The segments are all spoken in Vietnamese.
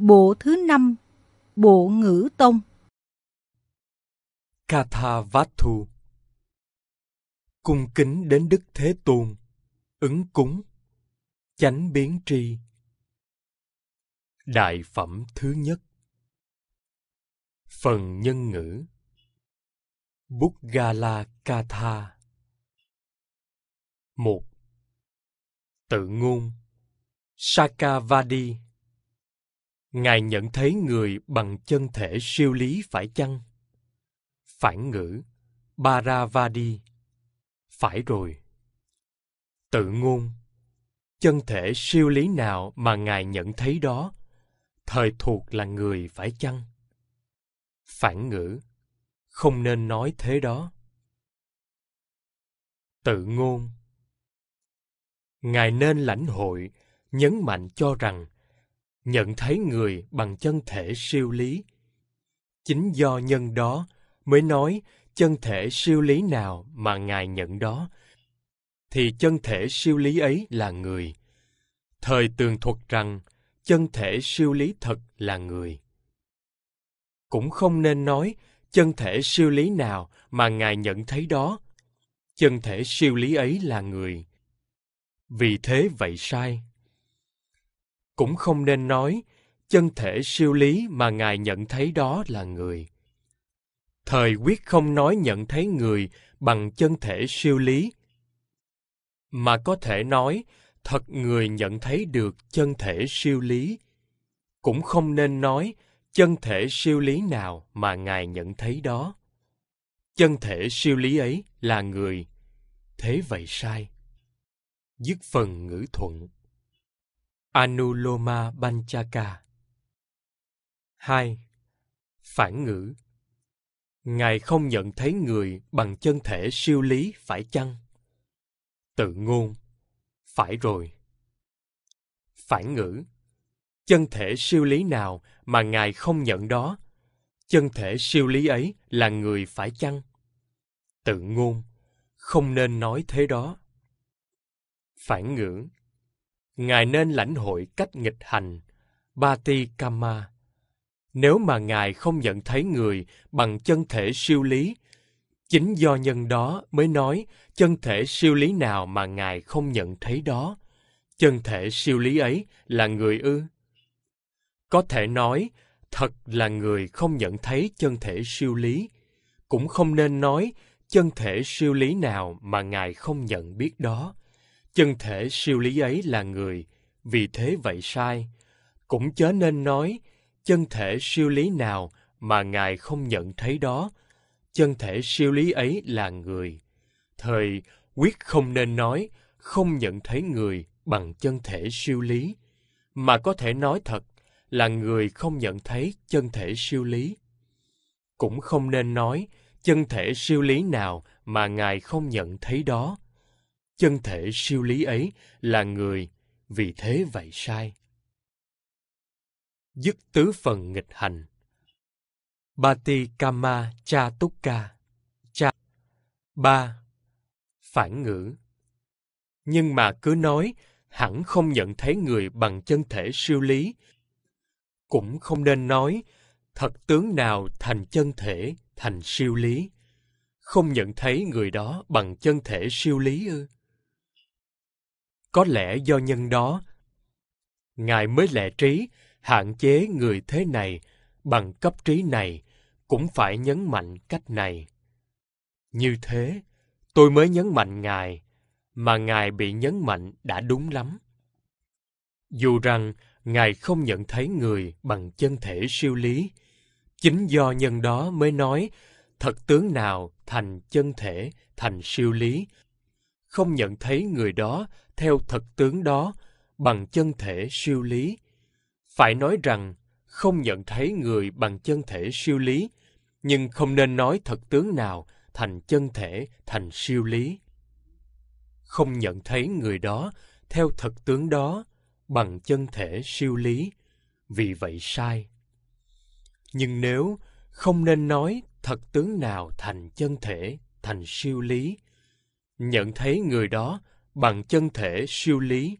Bộ thứ năm Bộ ngữ tông Kathavathu Cung kính đến Đức Thế Tôn Ứng cúng Chánh biến tri Đại phẩm thứ nhất Phần nhân ngữ Bút Gala Katha một Tự ngôn Sakavadi Ngài nhận thấy người bằng chân thể siêu lý phải chăng? Phản ngữ Baravadi Phải rồi. Tự ngôn Chân thể siêu lý nào mà Ngài nhận thấy đó, thời thuộc là người phải chăng? Phản ngữ Không nên nói thế đó. Tự ngôn Ngài nên lãnh hội, nhấn mạnh cho rằng nhận thấy người bằng chân thể siêu lý. Chính do nhân đó mới nói chân thể siêu lý nào mà Ngài nhận đó, thì chân thể siêu lý ấy là người. Thời tường thuật rằng chân thể siêu lý thật là người. Cũng không nên nói chân thể siêu lý nào mà Ngài nhận thấy đó. Chân thể siêu lý ấy là người. Vì thế vậy sai cũng không nên nói chân thể siêu lý mà ngài nhận thấy đó là người thời quyết không nói nhận thấy người bằng chân thể siêu lý mà có thể nói thật người nhận thấy được chân thể siêu lý cũng không nên nói chân thể siêu lý nào mà ngài nhận thấy đó chân thể siêu lý ấy là người thế vậy sai dứt phần ngữ thuận Anuloma Banchaka 2. Phản ngữ Ngài không nhận thấy người bằng chân thể siêu lý phải chăng? Tự ngôn Phải rồi Phản ngữ Chân thể siêu lý nào mà Ngài không nhận đó? Chân thể siêu lý ấy là người phải chăng? Tự ngôn Không nên nói thế đó Phản ngữ Ngài nên lãnh hội cách nghịch hành, Bati Kama. Nếu mà Ngài không nhận thấy người bằng chân thể siêu lý, chính do nhân đó mới nói chân thể siêu lý nào mà Ngài không nhận thấy đó. Chân thể siêu lý ấy là người ư? Có thể nói, thật là người không nhận thấy chân thể siêu lý, cũng không nên nói chân thể siêu lý nào mà Ngài không nhận biết đó chân thể siêu lý ấy là người, vì thế vậy sai. Cũng chớ nên nói, chân thể siêu lý nào mà Ngài không nhận thấy đó, chân thể siêu lý ấy là người. Thời quyết không nên nói, không nhận thấy người bằng chân thể siêu lý, mà có thể nói thật là người không nhận thấy chân thể siêu lý. Cũng không nên nói chân thể siêu lý nào mà Ngài không nhận thấy đó, chân thể siêu lý ấy là người vì thế vậy sai dứt tứ phần nghịch hành bati kama cha tukka cha ba phản ngữ nhưng mà cứ nói hẳn không nhận thấy người bằng chân thể siêu lý cũng không nên nói thật tướng nào thành chân thể thành siêu lý không nhận thấy người đó bằng chân thể siêu lý ư có lẽ do nhân đó ngài mới lệ trí hạn chế người thế này bằng cấp trí này cũng phải nhấn mạnh cách này như thế tôi mới nhấn mạnh ngài mà ngài bị nhấn mạnh đã đúng lắm dù rằng ngài không nhận thấy người bằng chân thể siêu lý chính do nhân đó mới nói thật tướng nào thành chân thể thành siêu lý không nhận thấy người đó theo thật tướng đó bằng chân thể siêu lý phải nói rằng không nhận thấy người bằng chân thể siêu lý nhưng không nên nói thật tướng nào thành chân thể thành siêu lý không nhận thấy người đó theo thật tướng đó bằng chân thể siêu lý vì vậy sai nhưng nếu không nên nói thật tướng nào thành chân thể thành siêu lý nhận thấy người đó bằng chân thể siêu lý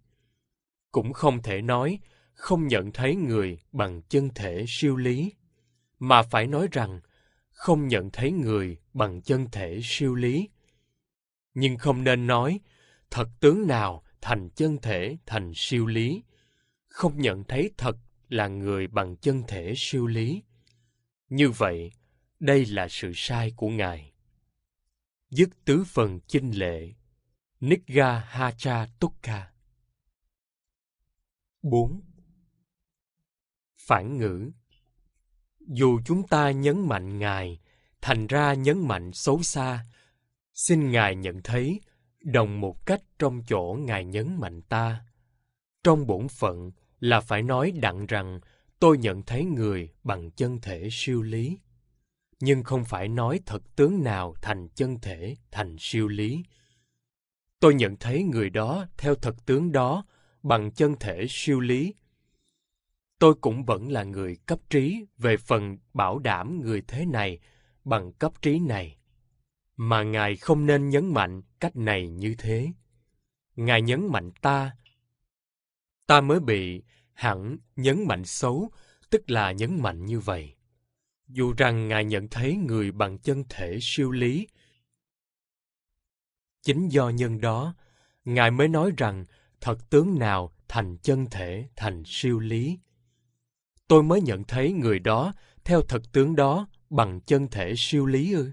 cũng không thể nói không nhận thấy người bằng chân thể siêu lý mà phải nói rằng không nhận thấy người bằng chân thể siêu lý nhưng không nên nói thật tướng nào thành chân thể thành siêu lý không nhận thấy thật là người bằng chân thể siêu lý như vậy đây là sự sai của ngài dứt tứ phần chinh lệ Nigga Hacha Tukka 4. Phản ngữ Dù chúng ta nhấn mạnh Ngài, thành ra nhấn mạnh xấu xa, xin Ngài nhận thấy đồng một cách trong chỗ Ngài nhấn mạnh ta. Trong bổn phận là phải nói đặng rằng tôi nhận thấy người bằng chân thể siêu lý nhưng không phải nói thật tướng nào thành chân thể thành siêu lý Tôi nhận thấy người đó theo thật tướng đó bằng chân thể siêu lý. Tôi cũng vẫn là người cấp trí về phần bảo đảm người thế này bằng cấp trí này. Mà Ngài không nên nhấn mạnh cách này như thế. Ngài nhấn mạnh ta. Ta mới bị hẳn nhấn mạnh xấu, tức là nhấn mạnh như vậy. Dù rằng Ngài nhận thấy người bằng chân thể siêu lý, Chính do nhân đó, Ngài mới nói rằng thật tướng nào thành chân thể, thành siêu lý. Tôi mới nhận thấy người đó theo thật tướng đó bằng chân thể siêu lý ư.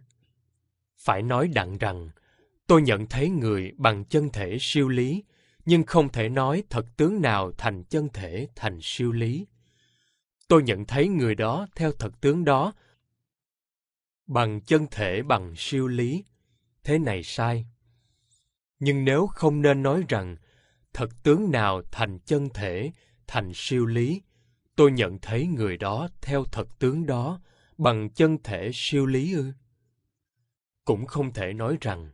Phải nói đặng rằng, tôi nhận thấy người bằng chân thể siêu lý, nhưng không thể nói thật tướng nào thành chân thể, thành siêu lý. Tôi nhận thấy người đó theo thật tướng đó bằng chân thể bằng siêu lý. Thế này sai nhưng nếu không nên nói rằng thật tướng nào thành chân thể thành siêu lý tôi nhận thấy người đó theo thật tướng đó bằng chân thể siêu lý ư cũng không thể nói rằng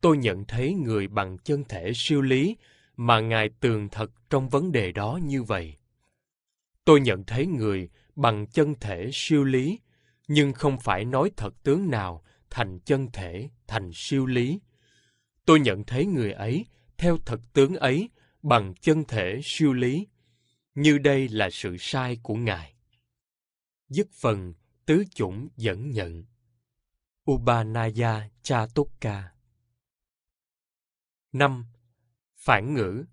tôi nhận thấy người bằng chân thể siêu lý mà ngài tường thật trong vấn đề đó như vậy tôi nhận thấy người bằng chân thể siêu lý nhưng không phải nói thật tướng nào thành chân thể thành siêu lý Tôi nhận thấy người ấy, theo thật tướng ấy, bằng chân thể siêu lý. Như đây là sự sai của Ngài. Dứt phần, tứ chủng dẫn nhận. Ubanaya Chatokka năm Phản ngữ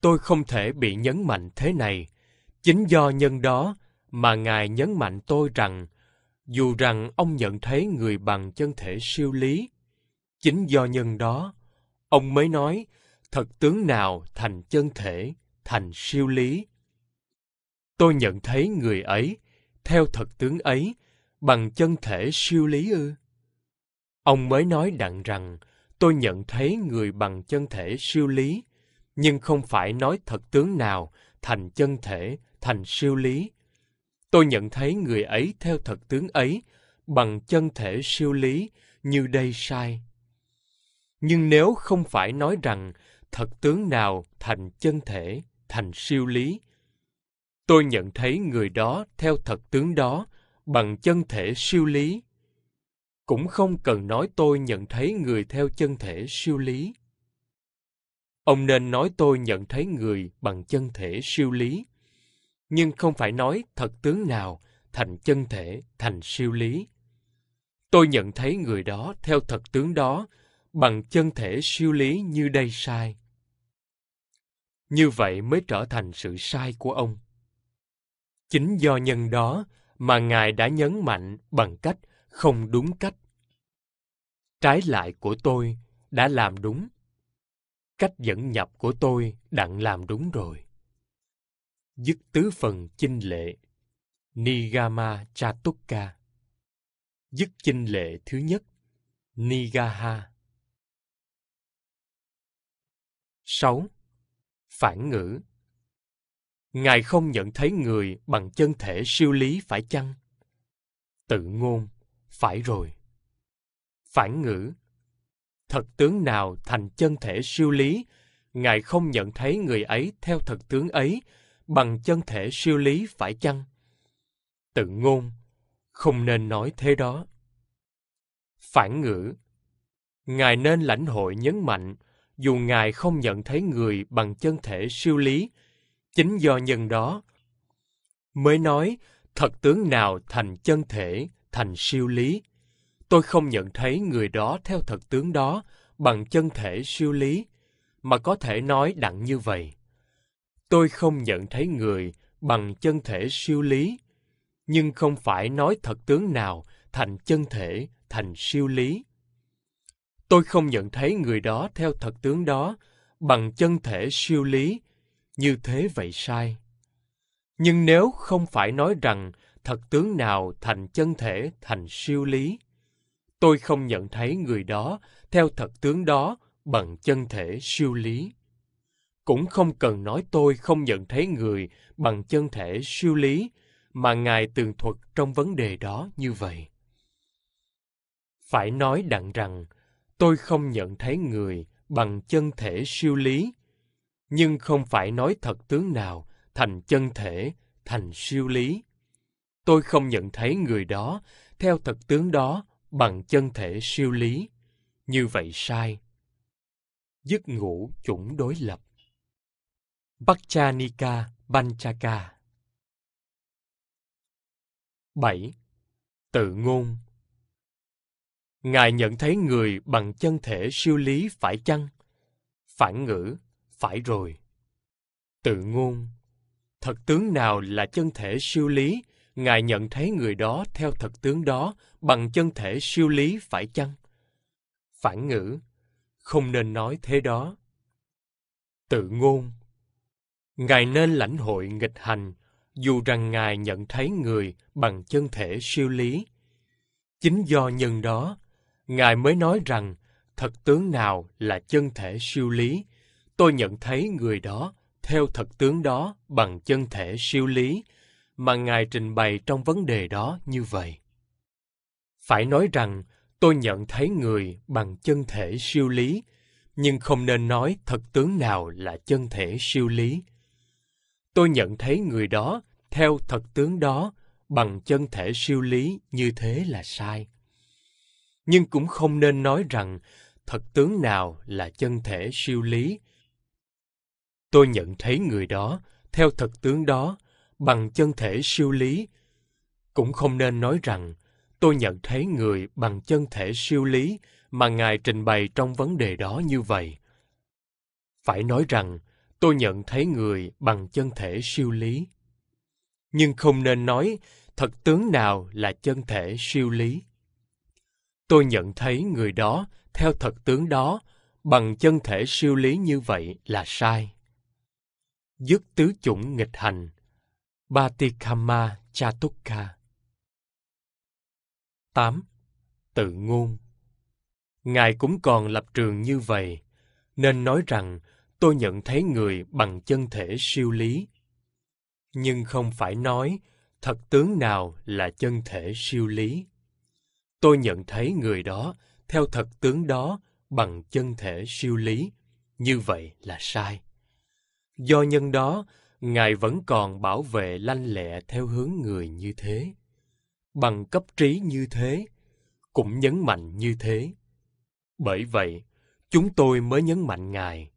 Tôi không thể bị nhấn mạnh thế này. Chính do nhân đó mà Ngài nhấn mạnh tôi rằng, dù rằng ông nhận thấy người bằng chân thể siêu lý, Chính do nhân đó, ông mới nói thật tướng nào thành chân thể, thành siêu lý. Tôi nhận thấy người ấy, theo thật tướng ấy, bằng chân thể siêu lý ư. Ông mới nói đặng rằng, tôi nhận thấy người bằng chân thể siêu lý, nhưng không phải nói thật tướng nào thành chân thể, thành siêu lý. Tôi nhận thấy người ấy theo thật tướng ấy, bằng chân thể siêu lý, như đây sai nhưng nếu không phải nói rằng thật tướng nào thành chân thể thành siêu lý tôi nhận thấy người đó theo thật tướng đó bằng chân thể siêu lý cũng không cần nói tôi nhận thấy người theo chân thể siêu lý ông nên nói tôi nhận thấy người bằng chân thể siêu lý nhưng không phải nói thật tướng nào thành chân thể thành siêu lý tôi nhận thấy người đó theo thật tướng đó bằng chân thể siêu lý như đây sai. Như vậy mới trở thành sự sai của ông. Chính do nhân đó mà Ngài đã nhấn mạnh bằng cách không đúng cách. Trái lại của tôi đã làm đúng. Cách dẫn nhập của tôi đặng làm đúng rồi. Dứt tứ phần chinh lệ Nigama Chatukka Dứt chinh lệ thứ nhất Nigaha 6. Phản ngữ Ngài không nhận thấy người bằng chân thể siêu lý phải chăng? Tự ngôn, phải rồi. Phản ngữ Thật tướng nào thành chân thể siêu lý, Ngài không nhận thấy người ấy theo thật tướng ấy bằng chân thể siêu lý phải chăng? Tự ngôn, không nên nói thế đó. Phản ngữ Ngài nên lãnh hội nhấn mạnh dù Ngài không nhận thấy người bằng chân thể siêu lý, chính do nhân đó. Mới nói, thật tướng nào thành chân thể, thành siêu lý. Tôi không nhận thấy người đó theo thật tướng đó bằng chân thể siêu lý, mà có thể nói đặng như vậy. Tôi không nhận thấy người bằng chân thể siêu lý, nhưng không phải nói thật tướng nào thành chân thể, thành siêu lý. Tôi không nhận thấy người đó theo thật tướng đó bằng chân thể siêu lý, như thế vậy sai. Nhưng nếu không phải nói rằng thật tướng nào thành chân thể thành siêu lý, tôi không nhận thấy người đó theo thật tướng đó bằng chân thể siêu lý. Cũng không cần nói tôi không nhận thấy người bằng chân thể siêu lý mà Ngài tường thuật trong vấn đề đó như vậy. Phải nói đặng rằng, tôi không nhận thấy người bằng chân thể siêu lý nhưng không phải nói thật tướng nào thành chân thể thành siêu lý tôi không nhận thấy người đó theo thật tướng đó bằng chân thể siêu lý như vậy sai dứt ngủ chủng đối lập Bachanika Banchaka 7. Tự ngôn Ngài nhận thấy người bằng chân thể siêu lý phải chăng? Phản ngữ, phải rồi. Tự ngôn, thật tướng nào là chân thể siêu lý, Ngài nhận thấy người đó theo thật tướng đó bằng chân thể siêu lý phải chăng? Phản ngữ, không nên nói thế đó. Tự ngôn, Ngài nên lãnh hội nghịch hành, dù rằng Ngài nhận thấy người bằng chân thể siêu lý. Chính do nhân đó, Ngài mới nói rằng, thật tướng nào là chân thể siêu lý, tôi nhận thấy người đó theo thật tướng đó bằng chân thể siêu lý mà Ngài trình bày trong vấn đề đó như vậy. Phải nói rằng, tôi nhận thấy người bằng chân thể siêu lý, nhưng không nên nói thật tướng nào là chân thể siêu lý. Tôi nhận thấy người đó theo thật tướng đó bằng chân thể siêu lý như thế là sai nhưng cũng không nên nói rằng thật tướng nào là chân thể siêu lý. Tôi nhận thấy người đó theo thật tướng đó bằng chân thể siêu lý. Cũng không nên nói rằng tôi nhận thấy người bằng chân thể siêu lý mà Ngài trình bày trong vấn đề đó như vậy. Phải nói rằng tôi nhận thấy người bằng chân thể siêu lý. Nhưng không nên nói thật tướng nào là chân thể siêu lý. Tôi nhận thấy người đó, theo thật tướng đó, bằng chân thể siêu lý như vậy là sai. Dứt tứ chủng nghịch hành Batikama Chatukka tám Tự ngôn Ngài cũng còn lập trường như vậy, nên nói rằng tôi nhận thấy người bằng chân thể siêu lý. Nhưng không phải nói thật tướng nào là chân thể siêu lý tôi nhận thấy người đó theo thật tướng đó bằng chân thể siêu lý như vậy là sai do nhân đó ngài vẫn còn bảo vệ lanh lẹ theo hướng người như thế bằng cấp trí như thế cũng nhấn mạnh như thế bởi vậy chúng tôi mới nhấn mạnh ngài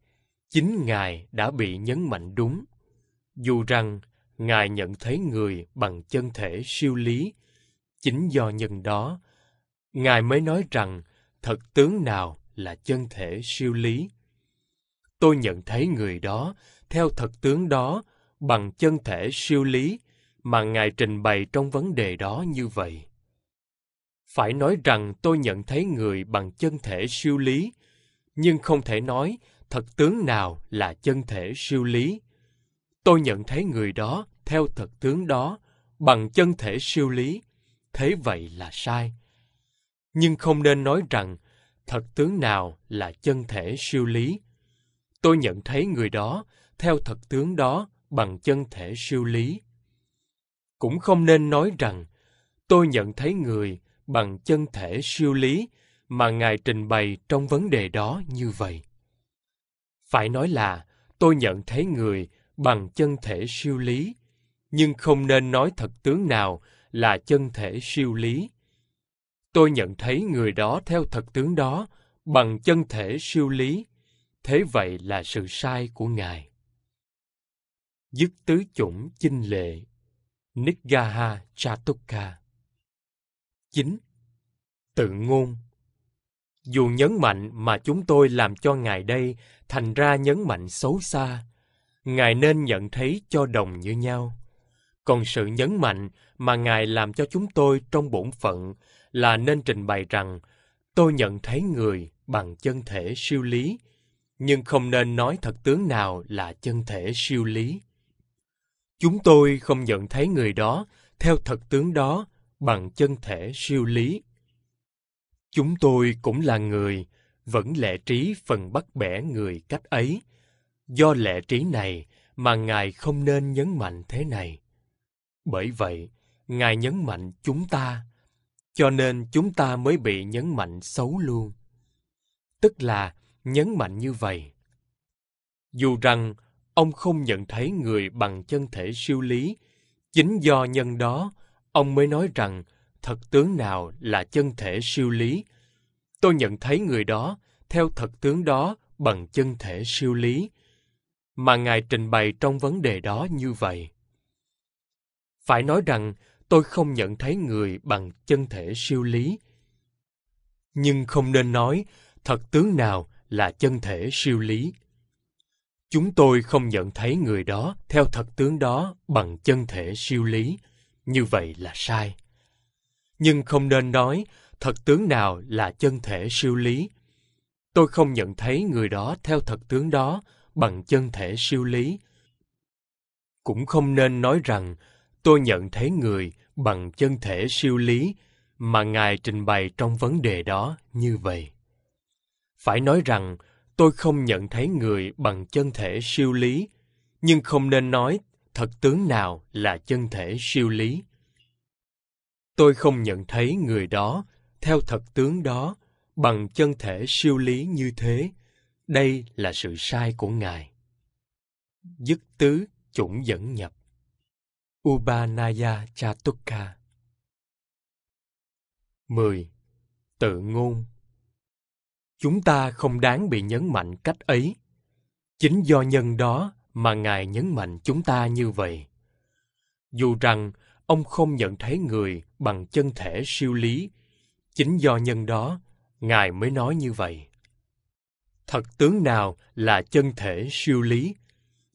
chính ngài đã bị nhấn mạnh đúng dù rằng ngài nhận thấy người bằng chân thể siêu lý chính do nhân đó Ngài mới nói rằng thật tướng nào là chân thể siêu lý. Tôi nhận thấy người đó theo thật tướng đó bằng chân thể siêu lý mà Ngài trình bày trong vấn đề đó như vậy. Phải nói rằng tôi nhận thấy người bằng chân thể siêu lý, nhưng không thể nói thật tướng nào là chân thể siêu lý. Tôi nhận thấy người đó theo thật tướng đó bằng chân thể siêu lý, thế vậy là sai nhưng không nên nói rằng thật tướng nào là chân thể siêu lý. Tôi nhận thấy người đó theo thật tướng đó bằng chân thể siêu lý. Cũng không nên nói rằng tôi nhận thấy người bằng chân thể siêu lý mà Ngài trình bày trong vấn đề đó như vậy. Phải nói là tôi nhận thấy người bằng chân thể siêu lý, nhưng không nên nói thật tướng nào là chân thể siêu lý Tôi nhận thấy người đó theo thật tướng đó bằng chân thể siêu lý. Thế vậy là sự sai của Ngài. Dứt tứ chủng chinh lệ Niggaha Chatuka chín Tự ngôn Dù nhấn mạnh mà chúng tôi làm cho Ngài đây thành ra nhấn mạnh xấu xa, Ngài nên nhận thấy cho đồng như nhau. Còn sự nhấn mạnh mà Ngài làm cho chúng tôi trong bổn phận là nên trình bày rằng tôi nhận thấy người bằng chân thể siêu lý, nhưng không nên nói thật tướng nào là chân thể siêu lý. Chúng tôi không nhận thấy người đó theo thật tướng đó bằng chân thể siêu lý. Chúng tôi cũng là người, vẫn lệ trí phần bắt bẻ người cách ấy. Do lệ trí này mà Ngài không nên nhấn mạnh thế này. Bởi vậy, Ngài nhấn mạnh chúng ta cho nên chúng ta mới bị nhấn mạnh xấu luôn. Tức là nhấn mạnh như vậy. Dù rằng ông không nhận thấy người bằng chân thể siêu lý, chính do nhân đó ông mới nói rằng thật tướng nào là chân thể siêu lý. Tôi nhận thấy người đó theo thật tướng đó bằng chân thể siêu lý mà ngài trình bày trong vấn đề đó như vậy. Phải nói rằng tôi không nhận thấy người bằng chân thể siêu lý. Nhưng không nên nói thật tướng nào là chân thể siêu lý. Chúng tôi không nhận thấy người đó theo thật tướng đó bằng chân thể siêu lý, như vậy là sai. Nhưng không nên nói thật tướng nào là chân thể siêu lý. Tôi không nhận thấy người đó theo thật tướng đó bằng chân thể siêu lý. Cũng không nên nói rằng tôi nhận thấy người bằng chân thể siêu lý mà ngài trình bày trong vấn đề đó như vậy phải nói rằng tôi không nhận thấy người bằng chân thể siêu lý nhưng không nên nói thật tướng nào là chân thể siêu lý tôi không nhận thấy người đó theo thật tướng đó bằng chân thể siêu lý như thế đây là sự sai của ngài dứt tứ chủng dẫn nhập Ubanaya Chatukka 10. Tự ngôn Chúng ta không đáng bị nhấn mạnh cách ấy. Chính do nhân đó mà Ngài nhấn mạnh chúng ta như vậy. Dù rằng ông không nhận thấy người bằng chân thể siêu lý, chính do nhân đó Ngài mới nói như vậy. Thật tướng nào là chân thể siêu lý?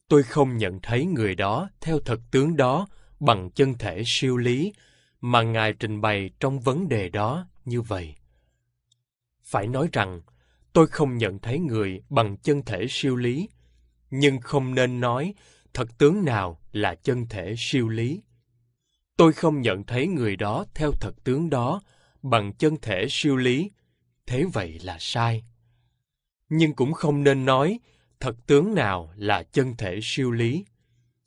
Tôi không nhận thấy người đó theo thật tướng đó bằng chân thể siêu lý mà ngài trình bày trong vấn đề đó như vậy phải nói rằng tôi không nhận thấy người bằng chân thể siêu lý nhưng không nên nói thật tướng nào là chân thể siêu lý tôi không nhận thấy người đó theo thật tướng đó bằng chân thể siêu lý thế vậy là sai nhưng cũng không nên nói thật tướng nào là chân thể siêu lý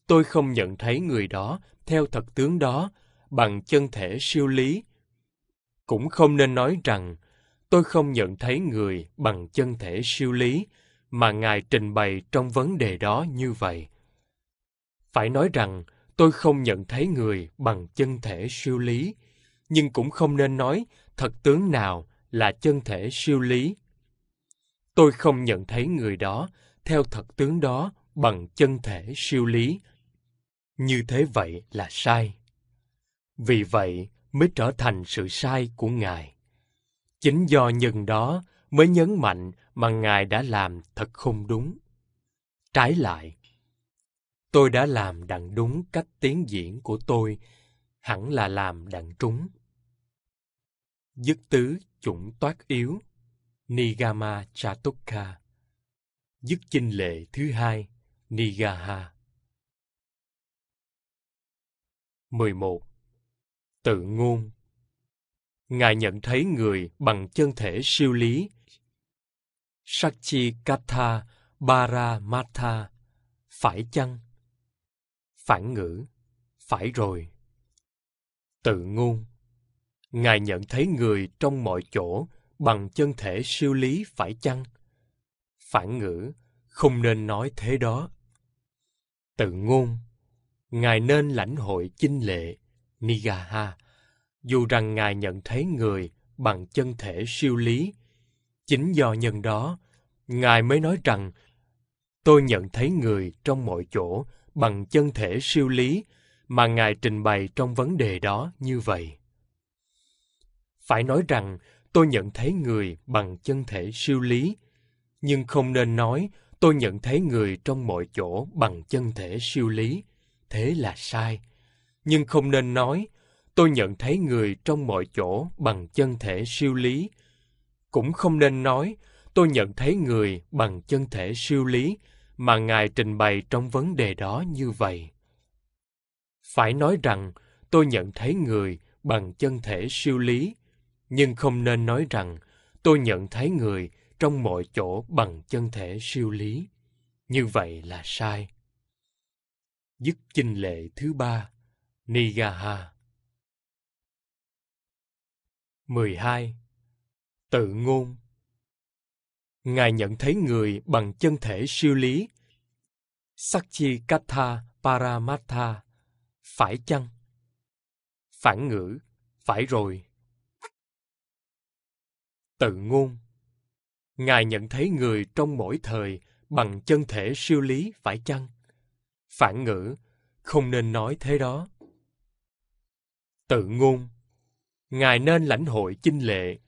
tôi không nhận thấy người đó theo thật tướng đó bằng chân thể siêu lý cũng không nên nói rằng tôi không nhận thấy người bằng chân thể siêu lý mà ngài trình bày trong vấn đề đó như vậy phải nói rằng tôi không nhận thấy người bằng chân thể siêu lý nhưng cũng không nên nói thật tướng nào là chân thể siêu lý tôi không nhận thấy người đó theo thật tướng đó bằng chân thể siêu lý như thế vậy là sai vì vậy mới trở thành sự sai của ngài chính do nhân đó mới nhấn mạnh mà ngài đã làm thật không đúng trái lại tôi đã làm đặng đúng cách tiến diễn của tôi hẳn là làm đặng trúng dứt tứ chủng toát yếu nigama chatukha dứt chinh lệ thứ hai nigaha 11. Tự ngôn Ngài nhận thấy người bằng chân thể siêu lý. Sakchi Katha Paramatha Phải chăng? Phản ngữ Phải rồi. Tự ngôn Ngài nhận thấy người trong mọi chỗ bằng chân thể siêu lý phải chăng? Phản ngữ Không nên nói thế đó. Tự ngôn Ngài nên lãnh hội chinh lệ, Nigaha, dù rằng Ngài nhận thấy người bằng chân thể siêu lý. Chính do nhân đó, Ngài mới nói rằng, tôi nhận thấy người trong mọi chỗ bằng chân thể siêu lý mà Ngài trình bày trong vấn đề đó như vậy. Phải nói rằng, tôi nhận thấy người bằng chân thể siêu lý, nhưng không nên nói tôi nhận thấy người trong mọi chỗ bằng chân thể siêu lý, thế là sai. Nhưng không nên nói, tôi nhận thấy người trong mọi chỗ bằng chân thể siêu lý. Cũng không nên nói, tôi nhận thấy người bằng chân thể siêu lý mà Ngài trình bày trong vấn đề đó như vậy. Phải nói rằng, tôi nhận thấy người bằng chân thể siêu lý, nhưng không nên nói rằng tôi nhận thấy người trong mọi chỗ bằng chân thể siêu lý. Như vậy là sai dứt chinh lệ thứ ba nigaha 12. Tự ngôn Ngài nhận thấy người bằng chân thể siêu lý Sakchi Katha Paramatha Phải chăng? Phản ngữ Phải rồi Tự ngôn Ngài nhận thấy người trong mỗi thời bằng chân thể siêu lý phải chăng? phản ngữ, không nên nói thế đó. Tự ngôn Ngài nên lãnh hội chinh lệ,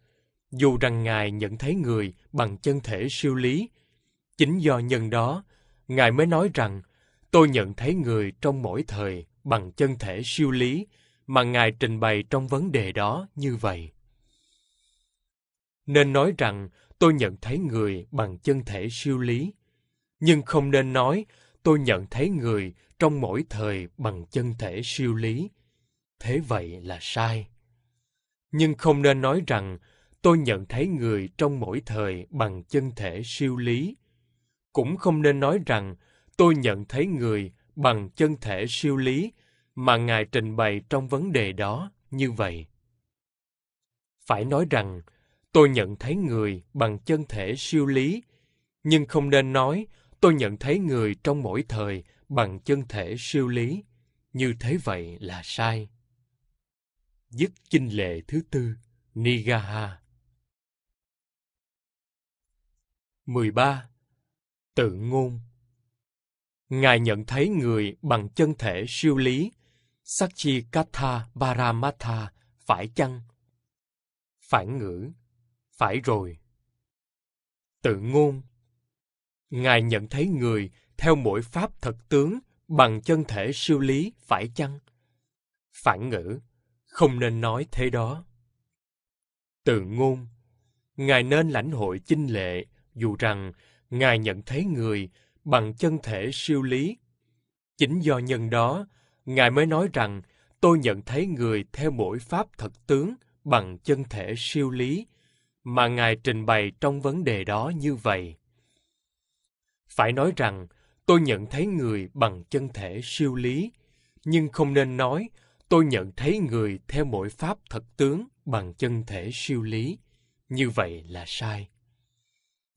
dù rằng Ngài nhận thấy người bằng chân thể siêu lý. Chính do nhân đó, Ngài mới nói rằng, tôi nhận thấy người trong mỗi thời bằng chân thể siêu lý mà Ngài trình bày trong vấn đề đó như vậy. Nên nói rằng, tôi nhận thấy người bằng chân thể siêu lý, nhưng không nên nói tôi nhận thấy người trong mỗi thời bằng chân thể siêu lý thế vậy là sai nhưng không nên nói rằng tôi nhận thấy người trong mỗi thời bằng chân thể siêu lý cũng không nên nói rằng tôi nhận thấy người bằng chân thể siêu lý mà ngài trình bày trong vấn đề đó như vậy phải nói rằng tôi nhận thấy người bằng chân thể siêu lý nhưng không nên nói Tôi nhận thấy người trong mỗi thời bằng chân thể siêu lý, như thế vậy là sai. Dứt chinh lệ thứ tư, Nigaha 13. Tự ngôn Ngài nhận thấy người bằng chân thể siêu lý, Sachi Paramatha, phải chăng? Phản ngữ, phải rồi. Tự ngôn Ngài nhận thấy người theo mỗi pháp thật tướng bằng chân thể siêu lý phải chăng? Phản ngữ, không nên nói thế đó. Từ ngôn, Ngài nên lãnh hội chinh lệ dù rằng Ngài nhận thấy người bằng chân thể siêu lý. Chính do nhân đó, Ngài mới nói rằng tôi nhận thấy người theo mỗi pháp thật tướng bằng chân thể siêu lý mà Ngài trình bày trong vấn đề đó như vậy. Phải nói rằng, tôi nhận thấy người bằng chân thể siêu lý, nhưng không nên nói tôi nhận thấy người theo mỗi pháp thật tướng bằng chân thể siêu lý. Như vậy là sai.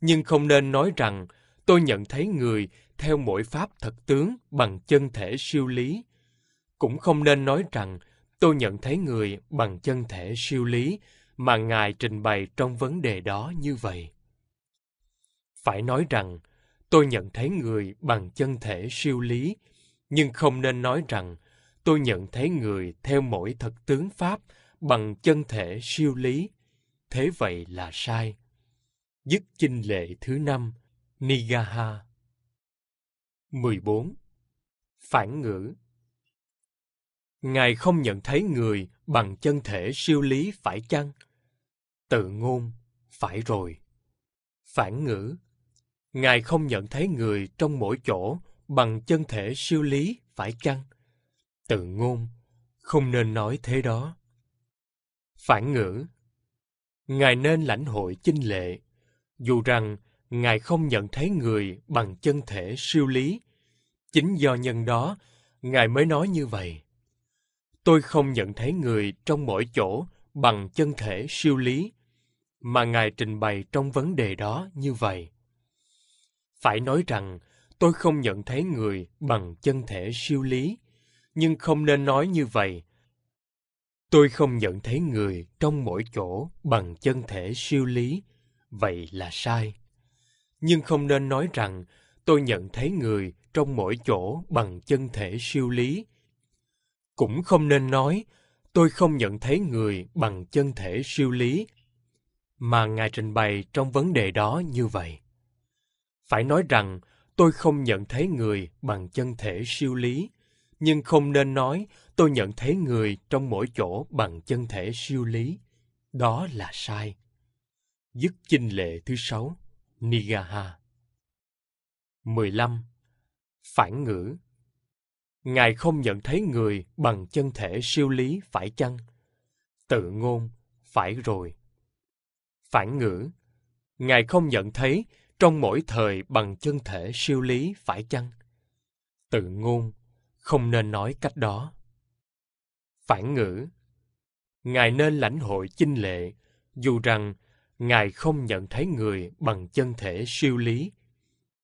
Nhưng không nên nói rằng tôi nhận thấy người theo mỗi pháp thật tướng bằng chân thể siêu lý. Cũng không nên nói rằng tôi nhận thấy người bằng chân thể siêu lý mà Ngài trình bày trong vấn đề đó như vậy. Phải nói rằng, tôi nhận thấy người bằng chân thể siêu lý nhưng không nên nói rằng tôi nhận thấy người theo mỗi thật tướng pháp bằng chân thể siêu lý thế vậy là sai dứt chinh lệ thứ năm nigaha 14. Phản ngữ Ngài không nhận thấy người bằng chân thể siêu lý phải chăng? Tự ngôn, phải rồi. Phản ngữ Ngài không nhận thấy người trong mỗi chỗ bằng chân thể siêu lý phải chăng? Tự ngôn, không nên nói thế đó. Phản ngữ Ngài nên lãnh hội chinh lệ, dù rằng Ngài không nhận thấy người bằng chân thể siêu lý. Chính do nhân đó, Ngài mới nói như vậy. Tôi không nhận thấy người trong mỗi chỗ bằng chân thể siêu lý, mà Ngài trình bày trong vấn đề đó như vậy. Phải nói rằng, tôi không nhận thấy người bằng chân thể siêu lý, nhưng không nên nói như vậy. Tôi không nhận thấy người trong mỗi chỗ bằng chân thể siêu lý, vậy là sai. Nhưng không nên nói rằng tôi nhận thấy người trong mỗi chỗ bằng chân thể siêu lý. Cũng không nên nói tôi không nhận thấy người bằng chân thể siêu lý mà Ngài trình bày trong vấn đề đó như vậy. Phải nói rằng, tôi không nhận thấy người bằng chân thể siêu lý, nhưng không nên nói tôi nhận thấy người trong mỗi chỗ bằng chân thể siêu lý. Đó là sai. Dứt chinh lệ thứ sáu, Nigaha. 15. Phản ngữ Ngài không nhận thấy người bằng chân thể siêu lý phải chăng? Tự ngôn, phải rồi. Phản ngữ Ngài không nhận thấy trong mỗi thời bằng chân thể siêu lý phải chăng? Tự ngôn, không nên nói cách đó. Phản ngữ, Ngài nên lãnh hội chinh lệ, dù rằng Ngài không nhận thấy người bằng chân thể siêu lý.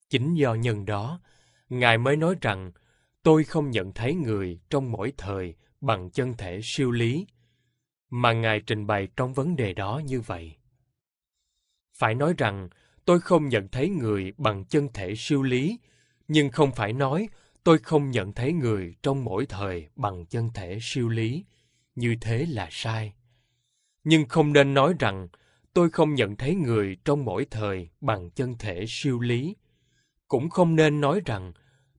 Chính do nhân đó, Ngài mới nói rằng tôi không nhận thấy người trong mỗi thời bằng chân thể siêu lý, mà Ngài trình bày trong vấn đề đó như vậy. Phải nói rằng, tôi không nhận thấy người bằng chân thể siêu lý, nhưng không phải nói tôi không nhận thấy người trong mỗi thời bằng chân thể siêu lý. Như thế là sai. Nhưng không nên nói rằng tôi không nhận thấy người trong mỗi thời bằng chân thể siêu lý. Cũng không nên nói rằng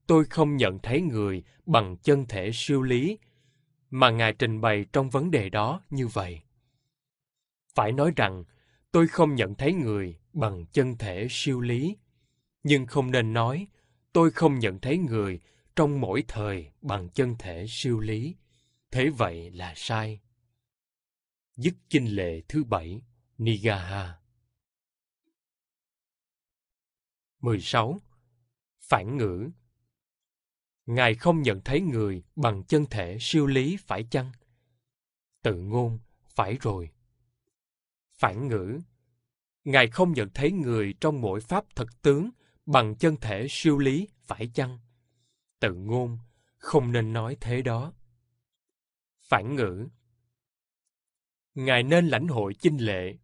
tôi không nhận thấy người bằng chân thể siêu lý mà Ngài trình bày trong vấn đề đó như vậy. Phải nói rằng, tôi không nhận thấy người bằng chân thể siêu lý nhưng không nên nói tôi không nhận thấy người trong mỗi thời bằng chân thể siêu lý thế vậy là sai dứt chinh lệ thứ bảy nigaha 16. Phản ngữ Ngài không nhận thấy người bằng chân thể siêu lý phải chăng? Tự ngôn, phải rồi. Phản ngữ Ngài không nhận thấy người trong mỗi pháp thật tướng bằng chân thể siêu lý phải chăng? Tự ngôn, không nên nói thế đó. Phản ngữ Ngài nên lãnh hội chinh lệ.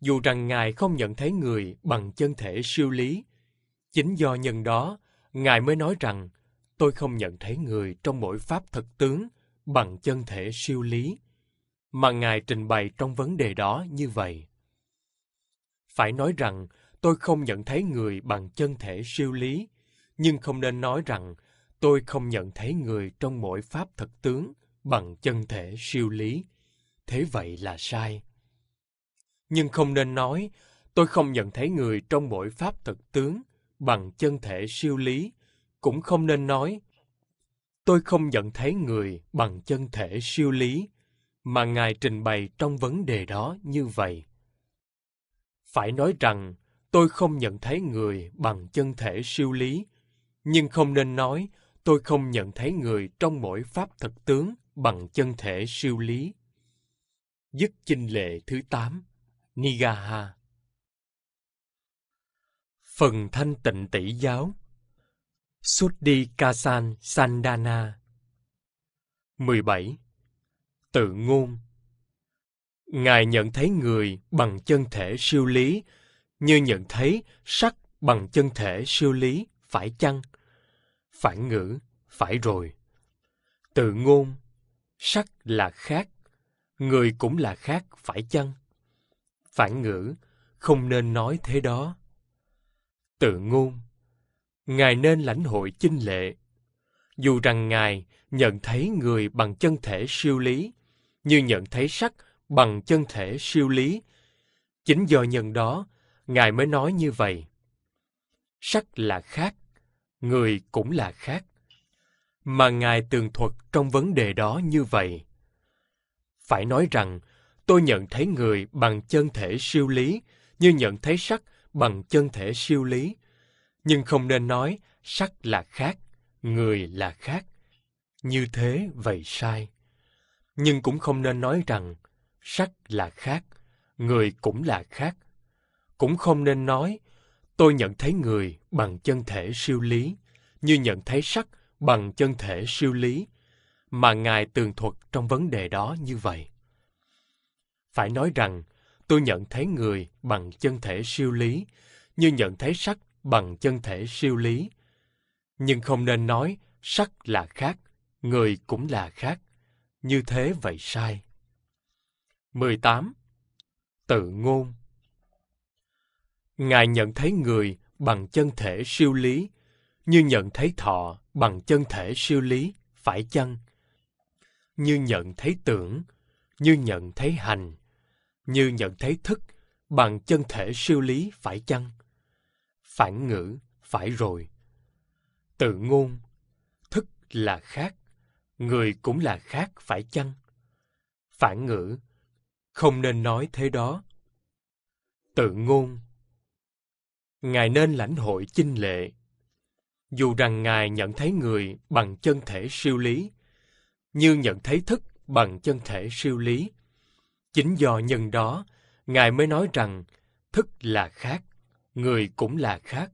Dù rằng Ngài không nhận thấy người bằng chân thể siêu lý, chính do nhân đó, Ngài mới nói rằng tôi không nhận thấy người trong mỗi pháp thật tướng bằng chân thể siêu lý, mà Ngài trình bày trong vấn đề đó như vậy. Phải nói rằng, tôi không nhận thấy người bằng chân thể siêu lý, nhưng không nên nói rằng tôi không nhận thấy người trong mỗi pháp thực tướng bằng chân thể siêu lý. Thế vậy là sai. Nhưng không nên nói tôi không nhận thấy người trong mỗi pháp thực tướng bằng chân thể siêu lý, cũng không nên nói tôi không nhận thấy người bằng chân thể siêu lý mà ngài trình bày trong vấn đề đó như vậy phải nói rằng, tôi không nhận thấy người bằng chân thể siêu lý, nhưng không nên nói tôi không nhận thấy người trong mỗi pháp thực tướng bằng chân thể siêu lý. Dứt chinh lệ thứ tám Nigaha Phần thanh tịnh tỷ giáo Suddhi Kasan Sandana 17. Tự ngôn Ngài nhận thấy người bằng chân thể siêu lý, như nhận thấy sắc bằng chân thể siêu lý, phải chăng? Phản ngữ, phải rồi. tự ngôn, sắc là khác, người cũng là khác, phải chăng? Phản ngữ, không nên nói thế đó. Tự ngôn, Ngài nên lãnh hội chinh lệ. Dù rằng Ngài nhận thấy người bằng chân thể siêu lý, như nhận thấy sắc bằng chân thể siêu lý. Chính do nhân đó, Ngài mới nói như vậy. Sắc là khác, người cũng là khác. Mà Ngài tường thuật trong vấn đề đó như vậy. Phải nói rằng, tôi nhận thấy người bằng chân thể siêu lý như nhận thấy sắc bằng chân thể siêu lý. Nhưng không nên nói sắc là khác, người là khác. Như thế vậy sai. Nhưng cũng không nên nói rằng sắc là khác, người cũng là khác. Cũng không nên nói, tôi nhận thấy người bằng chân thể siêu lý, như nhận thấy sắc bằng chân thể siêu lý, mà Ngài tường thuật trong vấn đề đó như vậy. Phải nói rằng, tôi nhận thấy người bằng chân thể siêu lý, như nhận thấy sắc bằng chân thể siêu lý. Nhưng không nên nói sắc là khác, người cũng là khác. Như thế vậy sai. 18. Tự ngôn Ngài nhận thấy người bằng chân thể siêu lý, như nhận thấy thọ bằng chân thể siêu lý, phải chăng? Như nhận thấy tưởng, như nhận thấy hành, như nhận thấy thức bằng chân thể siêu lý, phải chăng? Phản ngữ, phải rồi. Tự ngôn, thức là khác, người cũng là khác, phải chăng? Phản ngữ, không nên nói thế đó. Tự ngôn Ngài nên lãnh hội chinh lệ. Dù rằng Ngài nhận thấy người bằng chân thể siêu lý, như nhận thấy thức bằng chân thể siêu lý. Chính do nhân đó, Ngài mới nói rằng thức là khác, người cũng là khác,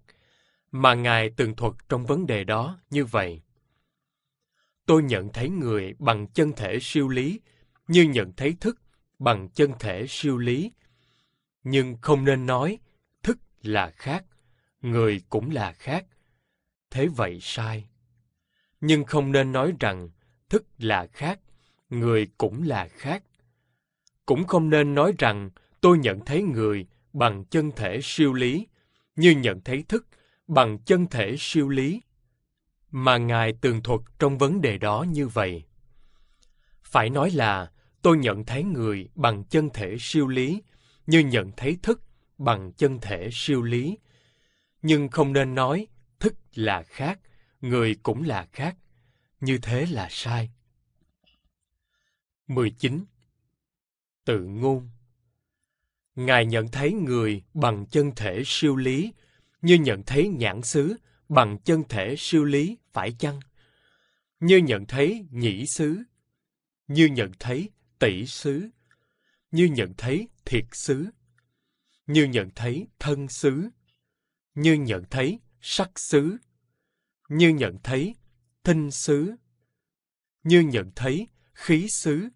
mà Ngài tường thuật trong vấn đề đó như vậy. Tôi nhận thấy người bằng chân thể siêu lý, như nhận thấy thức bằng chân thể siêu lý. Nhưng không nên nói thức là khác, người cũng là khác. Thế vậy sai. Nhưng không nên nói rằng thức là khác, người cũng là khác. Cũng không nên nói rằng tôi nhận thấy người bằng chân thể siêu lý, như nhận thấy thức bằng chân thể siêu lý. Mà Ngài tường thuật trong vấn đề đó như vậy. Phải nói là tôi nhận thấy người bằng chân thể siêu lý như nhận thấy thức bằng chân thể siêu lý nhưng không nên nói thức là khác người cũng là khác như thế là sai 19. Tự ngôn Ngài nhận thấy người bằng chân thể siêu lý, như nhận thấy nhãn xứ bằng chân thể siêu lý phải chăng? Như nhận thấy nhĩ xứ, như nhận thấy tỷ xứ, như nhận thấy thiệt xứ, như nhận thấy thân xứ, như nhận thấy sắc xứ, như nhận thấy thinh xứ, như nhận thấy khí xứ,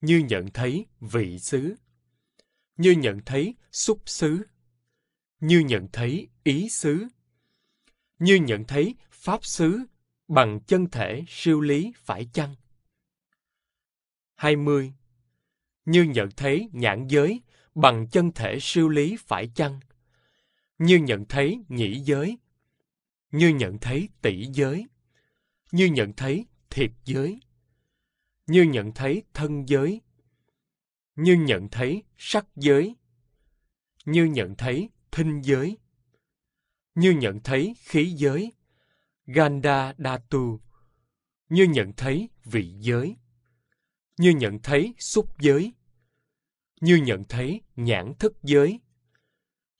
như nhận thấy vị xứ, như nhận thấy xúc xứ, như nhận thấy ý xứ, như nhận thấy pháp xứ bằng chân thể siêu lý phải chăng? 20. Như nhận thấy nhãn giới bằng chân thể siêu lý phải chăng? Như nhận thấy nhĩ giới, như nhận thấy tỷ giới, như nhận thấy thiệt giới, như nhận thấy thân giới, như nhận thấy sắc giới, như nhận thấy thinh giới, như nhận thấy khí giới, ganda đa như nhận thấy vị giới như nhận thấy xúc giới, như nhận thấy nhãn thức giới,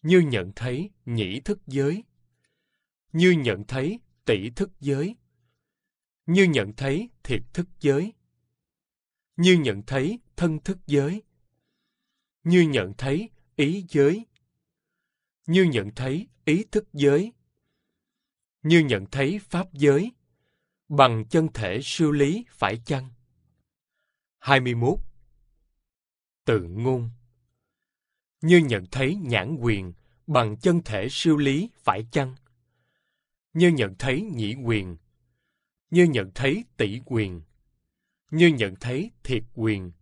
như nhận thấy nhĩ thức giới, như nhận thấy tỷ thức giới, như nhận thấy thiệt thức giới, như nhận thấy thân thức giới, như nhận thấy ý giới, như nhận thấy ý thức giới, như nhận thấy pháp giới, bằng chân thể siêu lý phải chăng? 21 Tự ngôn Như nhận thấy nhãn quyền bằng chân thể siêu lý phải chăng? Như nhận thấy nhĩ quyền Như nhận thấy tỷ quyền Như nhận thấy thiệt quyền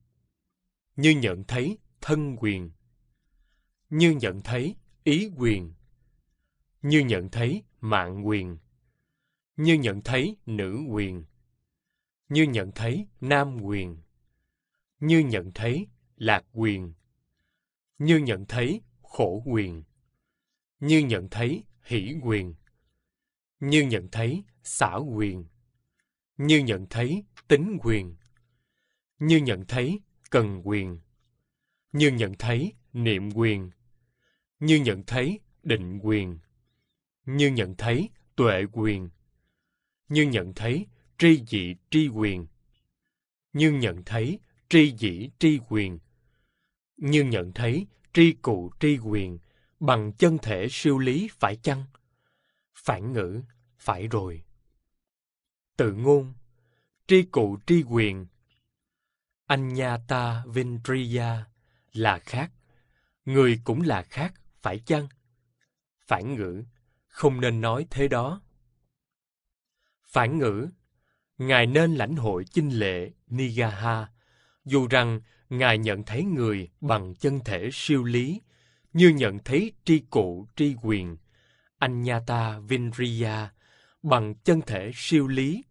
Như nhận thấy thân quyền Như nhận thấy ý quyền Như nhận thấy mạng quyền Như nhận thấy nữ quyền Như nhận thấy nam quyền như nhận thấy lạc quyền, như nhận thấy khổ quyền, như nhận thấy hỷ quyền, như nhận thấy xã quyền, như nhận thấy tính quyền, như nhận thấy cần quyền, như nhận thấy niệm quyền, như nhận thấy định quyền, như nhận thấy tuệ quyền, như nhận thấy tri dị tri quyền, như nhận thấy tri dĩ tri quyền như nhận thấy tri cụ tri quyền bằng chân thể siêu lý phải chăng phản ngữ phải rồi tự ngôn tri cụ tri quyền anh nha ta vintriya là khác người cũng là khác phải chăng phản ngữ không nên nói thế đó phản ngữ ngài nên lãnh hội chinh lệ nigaha dù rằng Ngài nhận thấy người bằng chân thể siêu lý, như nhận thấy tri cụ tri quyền, anh nha ta Vinriya bằng chân thể siêu lý.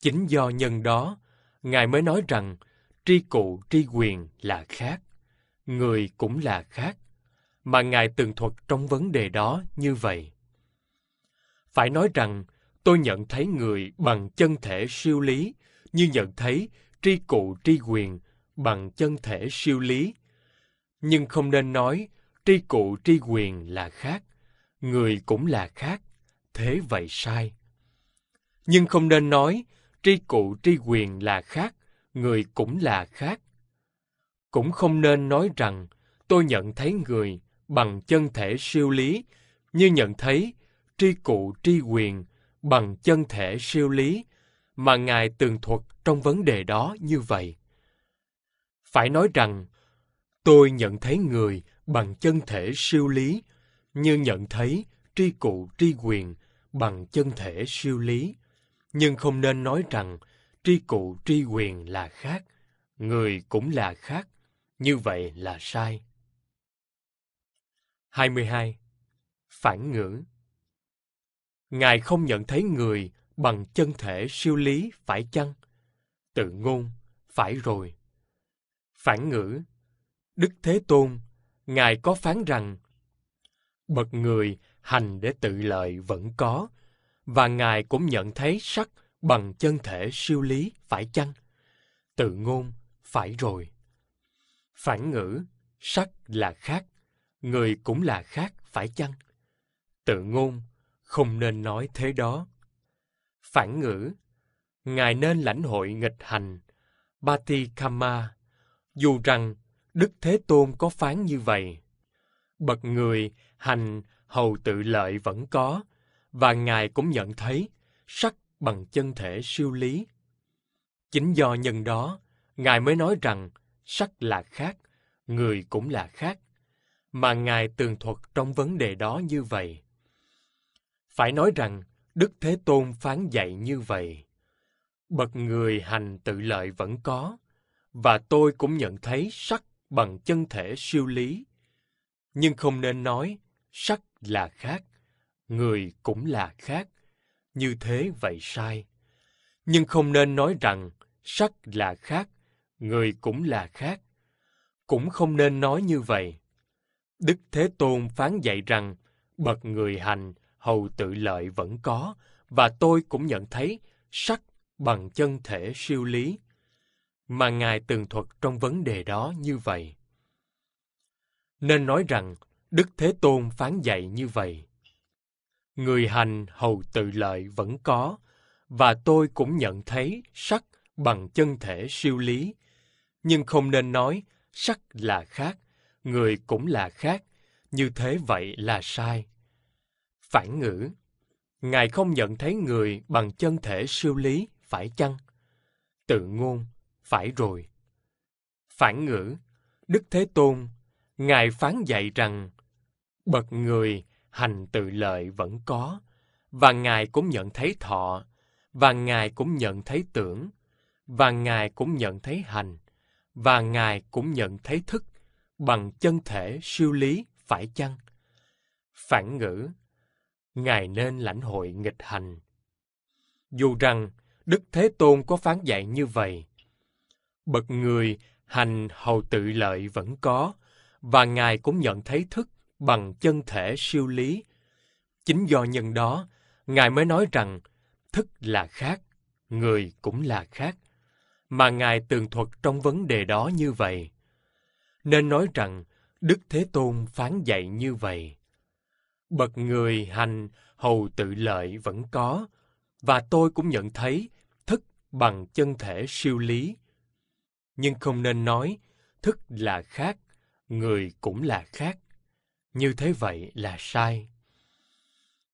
Chính do nhân đó, Ngài mới nói rằng tri cụ tri quyền là khác, người cũng là khác, mà Ngài tường thuật trong vấn đề đó như vậy. Phải nói rằng, tôi nhận thấy người bằng chân thể siêu lý, như nhận thấy tri cụ tri quyền bằng chân thể siêu lý. Nhưng không nên nói tri cụ tri quyền là khác, người cũng là khác, thế vậy sai. Nhưng không nên nói tri cụ tri quyền là khác, người cũng là khác. Cũng không nên nói rằng tôi nhận thấy người bằng chân thể siêu lý như nhận thấy tri cụ tri quyền bằng chân thể siêu lý mà Ngài tường thuật trong vấn đề đó như vậy. Phải nói rằng, tôi nhận thấy người bằng chân thể siêu lý như nhận thấy tri cụ tri quyền bằng chân thể siêu lý nhưng không nên nói rằng tri cụ tri quyền là khác người cũng là khác như vậy là sai 22. Phản ngữ Ngài không nhận thấy người bằng chân thể siêu lý phải chăng? Tự ngôn, phải rồi. Phản ngữ, Đức Thế Tôn, Ngài có phán rằng, bậc người hành để tự lợi vẫn có, và Ngài cũng nhận thấy sắc bằng chân thể siêu lý phải chăng? Tự ngôn, phải rồi. Phản ngữ, sắc là khác, người cũng là khác phải chăng? Tự ngôn, không nên nói thế đó phản ngữ. Ngài nên lãnh hội nghịch hành, Batikama, dù rằng Đức Thế Tôn có phán như vậy. Bậc người hành hầu tự lợi vẫn có, và Ngài cũng nhận thấy sắc bằng chân thể siêu lý. Chính do nhân đó, Ngài mới nói rằng sắc là khác, người cũng là khác, mà Ngài tường thuật trong vấn đề đó như vậy. Phải nói rằng, Đức Thế Tôn phán dạy như vậy. Bậc người hành tự lợi vẫn có, và tôi cũng nhận thấy sắc bằng chân thể siêu lý. Nhưng không nên nói sắc là khác, người cũng là khác. Như thế vậy sai. Nhưng không nên nói rằng sắc là khác, người cũng là khác. Cũng không nên nói như vậy. Đức Thế Tôn phán dạy rằng bậc người hành – hầu tự lợi vẫn có, và tôi cũng nhận thấy sắc bằng chân thể siêu lý mà ngài tường thuật trong vấn đề đó như vậy nên nói rằng đức thế tôn phán dạy như vậy người hành hầu tự lợi vẫn có và tôi cũng nhận thấy sắc bằng chân thể siêu lý nhưng không nên nói sắc là khác người cũng là khác như thế vậy là sai Phản ngữ Ngài không nhận thấy người bằng chân thể siêu lý, phải chăng? Tự ngôn, phải rồi. Phản ngữ Đức Thế Tôn, Ngài phán dạy rằng Bậc người hành tự lợi vẫn có, và Ngài cũng nhận thấy thọ, và Ngài cũng nhận thấy tưởng, và Ngài cũng nhận thấy hành, và Ngài cũng nhận thấy thức bằng chân thể siêu lý phải chăng? Phản ngữ, Ngài nên lãnh hội nghịch hành. Dù rằng Đức Thế Tôn có phán dạy như vậy, bậc người hành hầu tự lợi vẫn có, và Ngài cũng nhận thấy thức bằng chân thể siêu lý. Chính do nhân đó, Ngài mới nói rằng thức là khác, người cũng là khác. Mà Ngài tường thuật trong vấn đề đó như vậy. Nên nói rằng Đức Thế Tôn phán dạy như vậy bậc người hành hầu tự lợi vẫn có và tôi cũng nhận thấy thức bằng chân thể siêu lý nhưng không nên nói thức là khác người cũng là khác như thế vậy là sai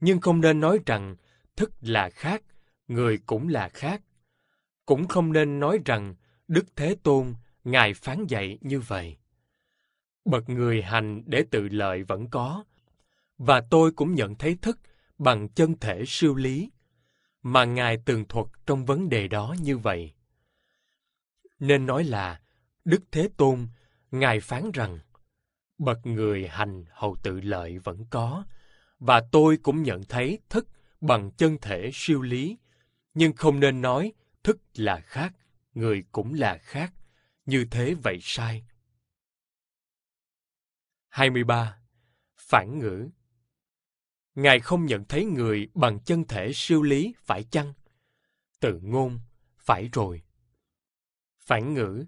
nhưng không nên nói rằng thức là khác người cũng là khác cũng không nên nói rằng đức thế tôn ngài phán dạy như vậy bậc người hành để tự lợi vẫn có và tôi cũng nhận thấy thức bằng chân thể siêu lý mà ngài tường thuật trong vấn đề đó như vậy nên nói là đức thế tôn ngài phán rằng bậc người hành hầu tự lợi vẫn có và tôi cũng nhận thấy thức bằng chân thể siêu lý nhưng không nên nói thức là khác người cũng là khác như thế vậy sai 23. Phản ngữ Ngài không nhận thấy người bằng chân thể siêu lý phải chăng? Tự ngôn, phải rồi. Phản ngữ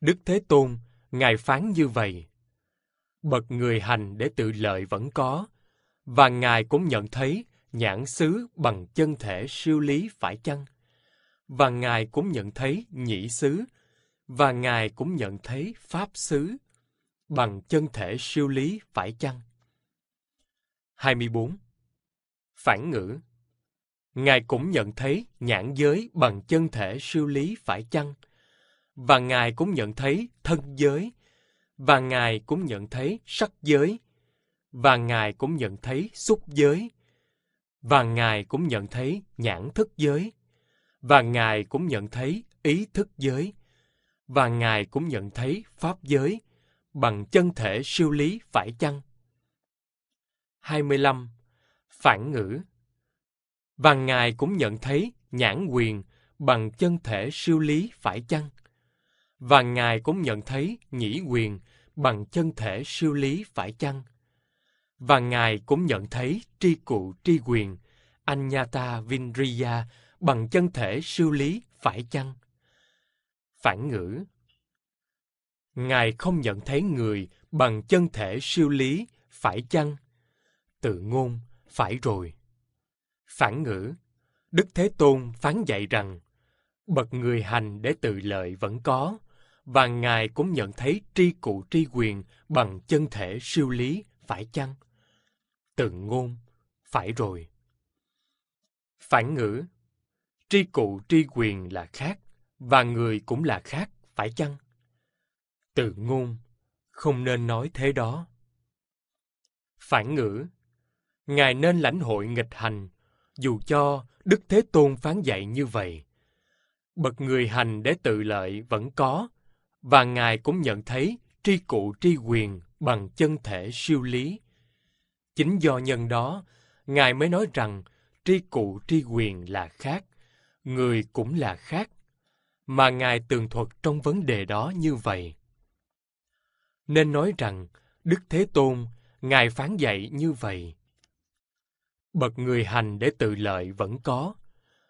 Đức Thế Tôn, Ngài phán như vậy. Bậc người hành để tự lợi vẫn có, và Ngài cũng nhận thấy nhãn xứ bằng chân thể siêu lý phải chăng? Và Ngài cũng nhận thấy nhĩ xứ, và Ngài cũng nhận thấy pháp xứ bằng chân thể siêu lý phải chăng? 24. Phản ngữ Ngài cũng nhận thấy nhãn giới bằng chân thể siêu lý phải chăng, và Ngài cũng nhận thấy thân giới, và Ngài cũng nhận thấy sắc giới, và Ngài cũng nhận thấy xúc giới, và Ngài cũng nhận thấy nhãn thức giới, và Ngài cũng nhận thấy ý thức giới, và Ngài cũng nhận thấy pháp giới bằng chân thể siêu lý phải chăng? 25. Phản ngữ Và Ngài cũng nhận thấy nhãn quyền bằng chân thể siêu lý phải chăng? Và Ngài cũng nhận thấy nhĩ quyền bằng chân thể siêu lý phải chăng? Và Ngài cũng nhận thấy tri cụ tri quyền, Anyata Vinriya bằng chân thể siêu lý phải chăng? Phản ngữ Ngài không nhận thấy người bằng chân thể siêu lý phải chăng? Tự ngôn, phải rồi. Phản ngữ, Đức Thế Tôn phán dạy rằng, bậc người hành để tự lợi vẫn có, và Ngài cũng nhận thấy tri cụ tri quyền bằng chân thể siêu lý, phải chăng? Tự ngôn, phải rồi. Phản ngữ, tri cụ tri quyền là khác, và người cũng là khác, phải chăng? Tự ngôn, không nên nói thế đó. Phản ngữ, Ngài nên lãnh hội nghịch hành, dù cho Đức Thế Tôn phán dạy như vậy. Bậc người hành để tự lợi vẫn có, và Ngài cũng nhận thấy tri cụ tri quyền bằng chân thể siêu lý. Chính do nhân đó, Ngài mới nói rằng tri cụ tri quyền là khác, người cũng là khác, mà Ngài tường thuật trong vấn đề đó như vậy. Nên nói rằng, Đức Thế Tôn, Ngài phán dạy như vậy, Bậc người hành để tự lợi vẫn có,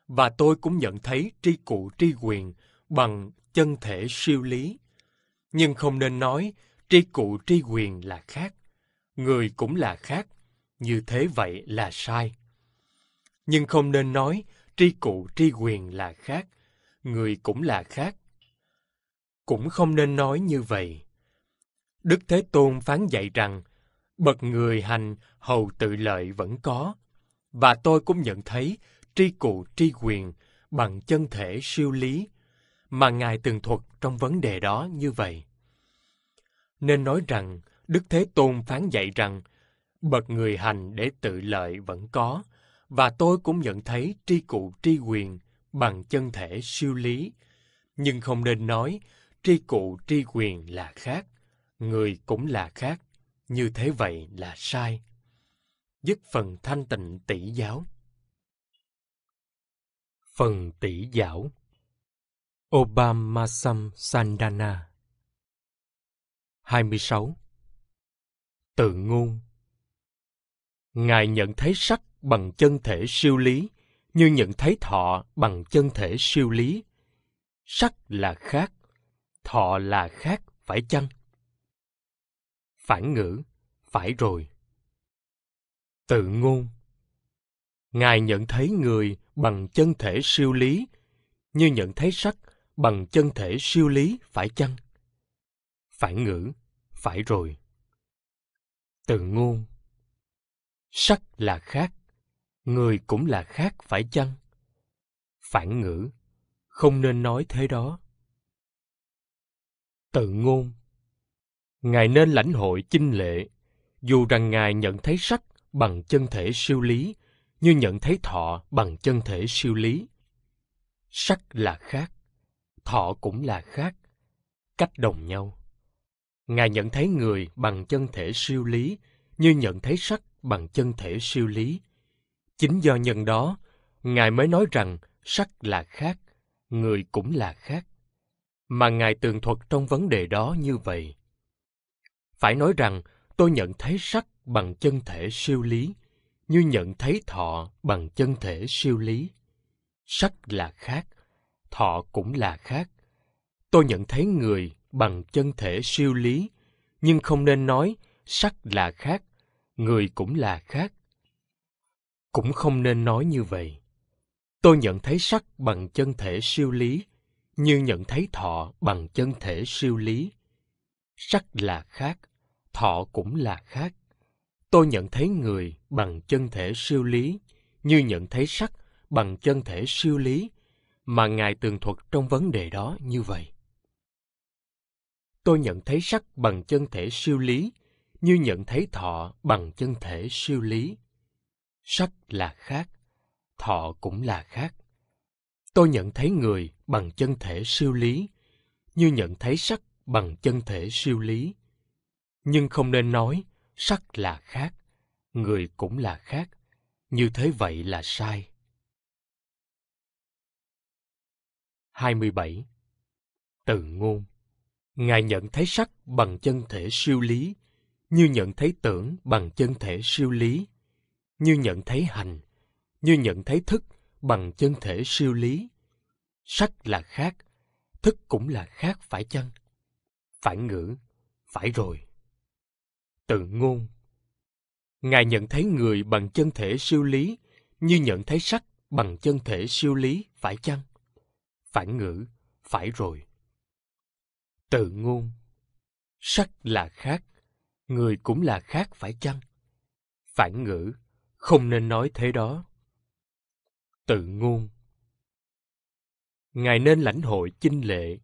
và tôi cũng nhận thấy tri cụ tri quyền bằng chân thể siêu lý. Nhưng không nên nói tri cụ tri quyền là khác, người cũng là khác, như thế vậy là sai. Nhưng không nên nói tri cụ tri quyền là khác, người cũng là khác. Cũng không nên nói như vậy. Đức Thế Tôn phán dạy rằng, bậc người hành hầu tự lợi vẫn có, và tôi cũng nhận thấy tri cụ tri quyền bằng chân thể siêu lý mà Ngài tường thuật trong vấn đề đó như vậy. Nên nói rằng, Đức Thế Tôn phán dạy rằng, bậc người hành để tự lợi vẫn có, và tôi cũng nhận thấy tri cụ tri quyền bằng chân thể siêu lý, nhưng không nên nói tri cụ tri quyền là khác, người cũng là khác, như thế vậy là sai dứt phần thanh tịnh tỷ giáo. Phần tỷ giáo Obamasam Sandana 26 Tự ngôn Ngài nhận thấy sắc bằng chân thể siêu lý như nhận thấy thọ bằng chân thể siêu lý. Sắc là khác, thọ là khác phải chăng? Phản ngữ, phải rồi tự ngôn ngài nhận thấy người bằng chân thể siêu lý như nhận thấy sắc bằng chân thể siêu lý phải chăng phản ngữ phải rồi tự ngôn sắc là khác người cũng là khác phải chăng phản ngữ không nên nói thế đó tự ngôn ngài nên lãnh hội chinh lệ dù rằng ngài nhận thấy sắc bằng chân thể siêu lý như nhận thấy thọ bằng chân thể siêu lý sắc là khác thọ cũng là khác cách đồng nhau ngài nhận thấy người bằng chân thể siêu lý như nhận thấy sắc bằng chân thể siêu lý chính do nhân đó ngài mới nói rằng sắc là khác người cũng là khác mà ngài tường thuật trong vấn đề đó như vậy phải nói rằng tôi nhận thấy sắc bằng chân thể siêu lý như nhận thấy thọ bằng chân thể siêu lý sắc là khác thọ cũng là khác tôi nhận thấy người bằng chân thể siêu lý nhưng không nên nói sắc là khác người cũng là khác cũng không nên nói như vậy tôi nhận thấy sắc bằng chân thể siêu lý như nhận thấy thọ bằng chân thể siêu lý sắc là khác thọ cũng là khác tôi nhận thấy người bằng chân thể siêu lý như nhận thấy sắc bằng chân thể siêu lý mà ngài tường thuật trong vấn đề đó như vậy tôi nhận thấy sắc bằng chân thể siêu lý như nhận thấy thọ bằng chân thể siêu lý sắc là khác thọ cũng là khác tôi nhận thấy người bằng chân thể siêu lý như nhận thấy sắc bằng chân thể siêu lý nhưng không nên nói sắc là khác người cũng là khác như thế vậy là sai 27 Từ ngôn Ngài nhận thấy sắc bằng chân thể siêu lý, như nhận thấy tưởng bằng chân thể siêu lý, như nhận thấy hành, như nhận thấy thức bằng chân thể siêu lý. Sắc là khác, thức cũng là khác phải chăng? phải ngữ, phải rồi tự ngôn. Ngài nhận thấy người bằng chân thể siêu lý như nhận thấy sắc bằng chân thể siêu lý phải chăng? Phản ngữ, phải rồi. Tự ngôn. Sắc là khác, người cũng là khác phải chăng? Phản ngữ, không nên nói thế đó. Tự ngôn. Ngài nên lãnh hội chinh lệ,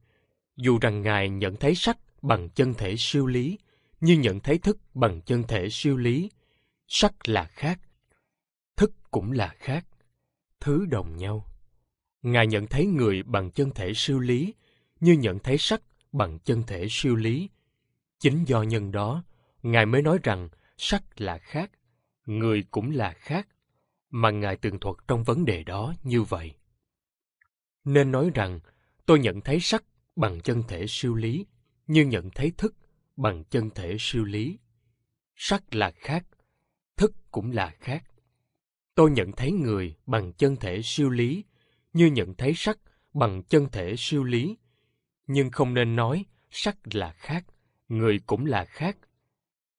dù rằng Ngài nhận thấy sắc bằng chân thể siêu lý như nhận thấy thức bằng chân thể siêu lý sắc là khác thức cũng là khác thứ đồng nhau ngài nhận thấy người bằng chân thể siêu lý như nhận thấy sắc bằng chân thể siêu lý chính do nhân đó ngài mới nói rằng sắc là khác người cũng là khác mà ngài tường thuật trong vấn đề đó như vậy nên nói rằng tôi nhận thấy sắc bằng chân thể siêu lý như nhận thấy thức bằng chân thể siêu lý. Sắc là khác, thức cũng là khác. Tôi nhận thấy người bằng chân thể siêu lý, như nhận thấy sắc bằng chân thể siêu lý. Nhưng không nên nói sắc là khác, người cũng là khác.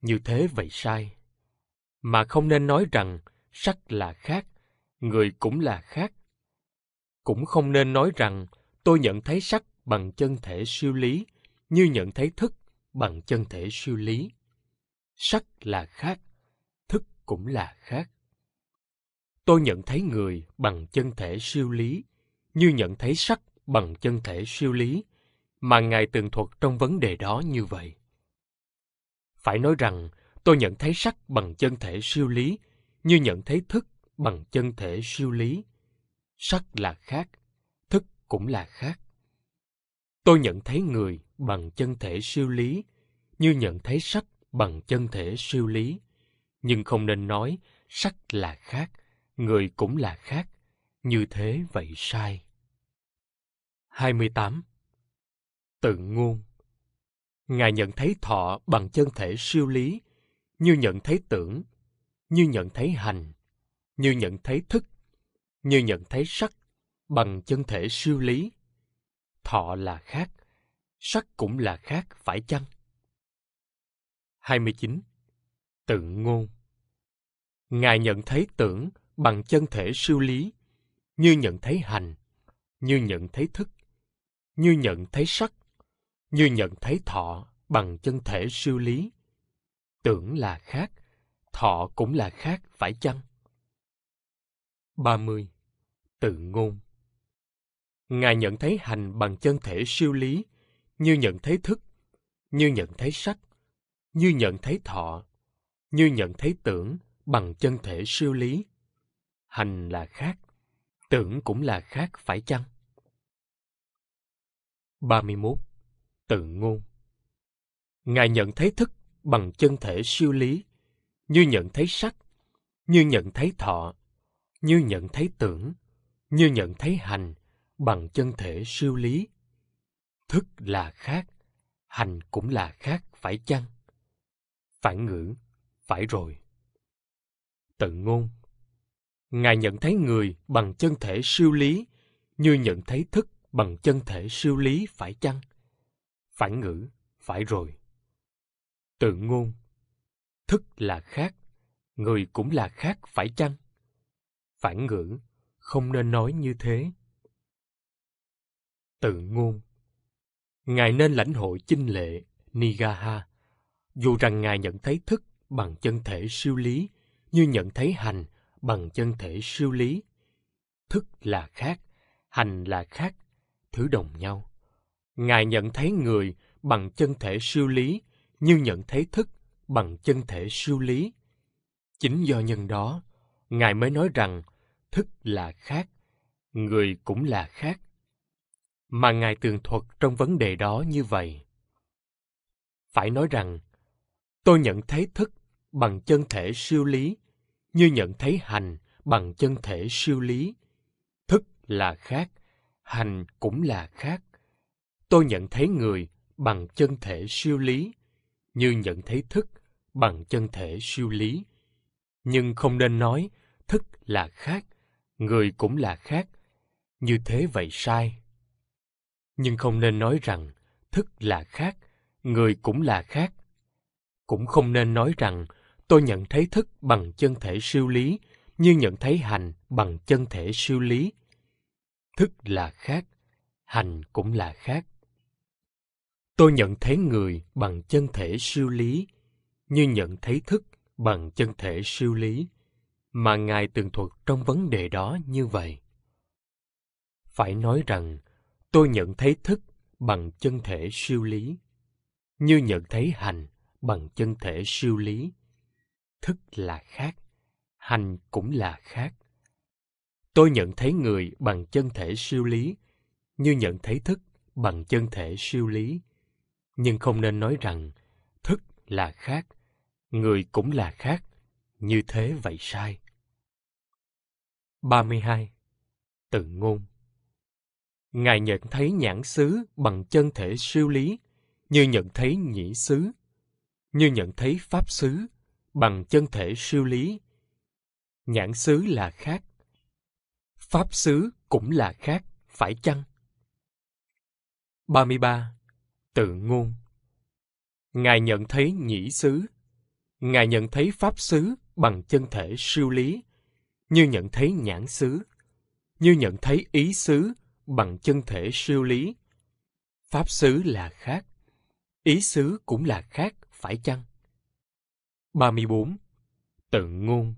Như thế vậy sai. Mà không nên nói rằng sắc là khác, người cũng là khác. Cũng không nên nói rằng tôi nhận thấy sắc bằng chân thể siêu lý, như nhận thấy thức bằng chân thể siêu lý. Sắc là khác, thức cũng là khác. Tôi nhận thấy người bằng chân thể siêu lý, như nhận thấy sắc bằng chân thể siêu lý, mà Ngài tường thuật trong vấn đề đó như vậy. Phải nói rằng, tôi nhận thấy sắc bằng chân thể siêu lý, như nhận thấy thức bằng chân thể siêu lý. Sắc là khác, thức cũng là khác. Tôi nhận thấy người bằng chân thể siêu lý như nhận thấy sắc bằng chân thể siêu lý nhưng không nên nói sắc là khác người cũng là khác như thế vậy sai 28 tự ngôn ngài nhận thấy thọ bằng chân thể siêu lý như nhận thấy tưởng như nhận thấy hành như nhận thấy thức như nhận thấy sắc bằng chân thể siêu lý thọ là khác sắc cũng là khác phải chăng? 29. tự ngôn Ngài nhận thấy tưởng bằng chân thể siêu lý, như nhận thấy hành, như nhận thấy thức, như nhận thấy sắc, như nhận thấy thọ bằng chân thể siêu lý. Tưởng là khác, thọ cũng là khác phải chăng? 30. Tự ngôn Ngài nhận thấy hành bằng chân thể siêu lý, như nhận thấy thức, như nhận thấy sắc, như nhận thấy thọ, như nhận thấy tưởng bằng chân thể siêu lý. Hành là khác, tưởng cũng là khác phải chăng? 31. Tự ngôn Ngài nhận thấy thức bằng chân thể siêu lý, như nhận thấy sắc, như nhận thấy thọ, như nhận thấy tưởng, như nhận thấy hành bằng chân thể siêu lý thức là khác hành cũng là khác phải chăng phản ngữ phải rồi tự ngôn ngài nhận thấy người bằng chân thể siêu lý như nhận thấy thức bằng chân thể siêu lý phải chăng phản ngữ phải rồi tự ngôn thức là khác người cũng là khác phải chăng phản ngữ không nên nói như thế tự ngôn Ngài nên lãnh hội chinh lệ, Nigaha, dù rằng Ngài nhận thấy thức bằng chân thể siêu lý, như nhận thấy hành bằng chân thể siêu lý. Thức là khác, hành là khác, thứ đồng nhau. Ngài nhận thấy người bằng chân thể siêu lý, như nhận thấy thức bằng chân thể siêu lý. Chính do nhân đó, Ngài mới nói rằng thức là khác, người cũng là khác, mà ngài tường thuật trong vấn đề đó như vậy phải nói rằng tôi nhận thấy thức bằng chân thể siêu lý như nhận thấy hành bằng chân thể siêu lý thức là khác hành cũng là khác tôi nhận thấy người bằng chân thể siêu lý như nhận thấy thức bằng chân thể siêu lý nhưng không nên nói thức là khác người cũng là khác như thế vậy sai nhưng không nên nói rằng thức là khác người cũng là khác cũng không nên nói rằng tôi nhận thấy thức bằng chân thể siêu lý như nhận thấy hành bằng chân thể siêu lý thức là khác hành cũng là khác tôi nhận thấy người bằng chân thể siêu lý như nhận thấy thức bằng chân thể siêu lý mà ngài tường thuật trong vấn đề đó như vậy phải nói rằng tôi nhận thấy thức bằng chân thể siêu lý như nhận thấy hành bằng chân thể siêu lý thức là khác hành cũng là khác tôi nhận thấy người bằng chân thể siêu lý như nhận thấy thức bằng chân thể siêu lý nhưng không nên nói rằng thức là khác người cũng là khác như thế vậy sai 32 tự ngôn Ngài nhận thấy nhãn xứ bằng chân thể siêu lý, như nhận thấy nhĩ xứ, như nhận thấy pháp xứ bằng chân thể siêu lý. Nhãn xứ là khác. Pháp xứ cũng là khác, phải chăng? 33. Tự ngôn Ngài nhận thấy nhĩ xứ, Ngài nhận thấy pháp xứ bằng chân thể siêu lý, như nhận thấy nhãn xứ, như nhận thấy ý xứ bằng chân thể siêu lý. Pháp xứ là khác, ý xứ cũng là khác, phải chăng? 34. Tự ngôn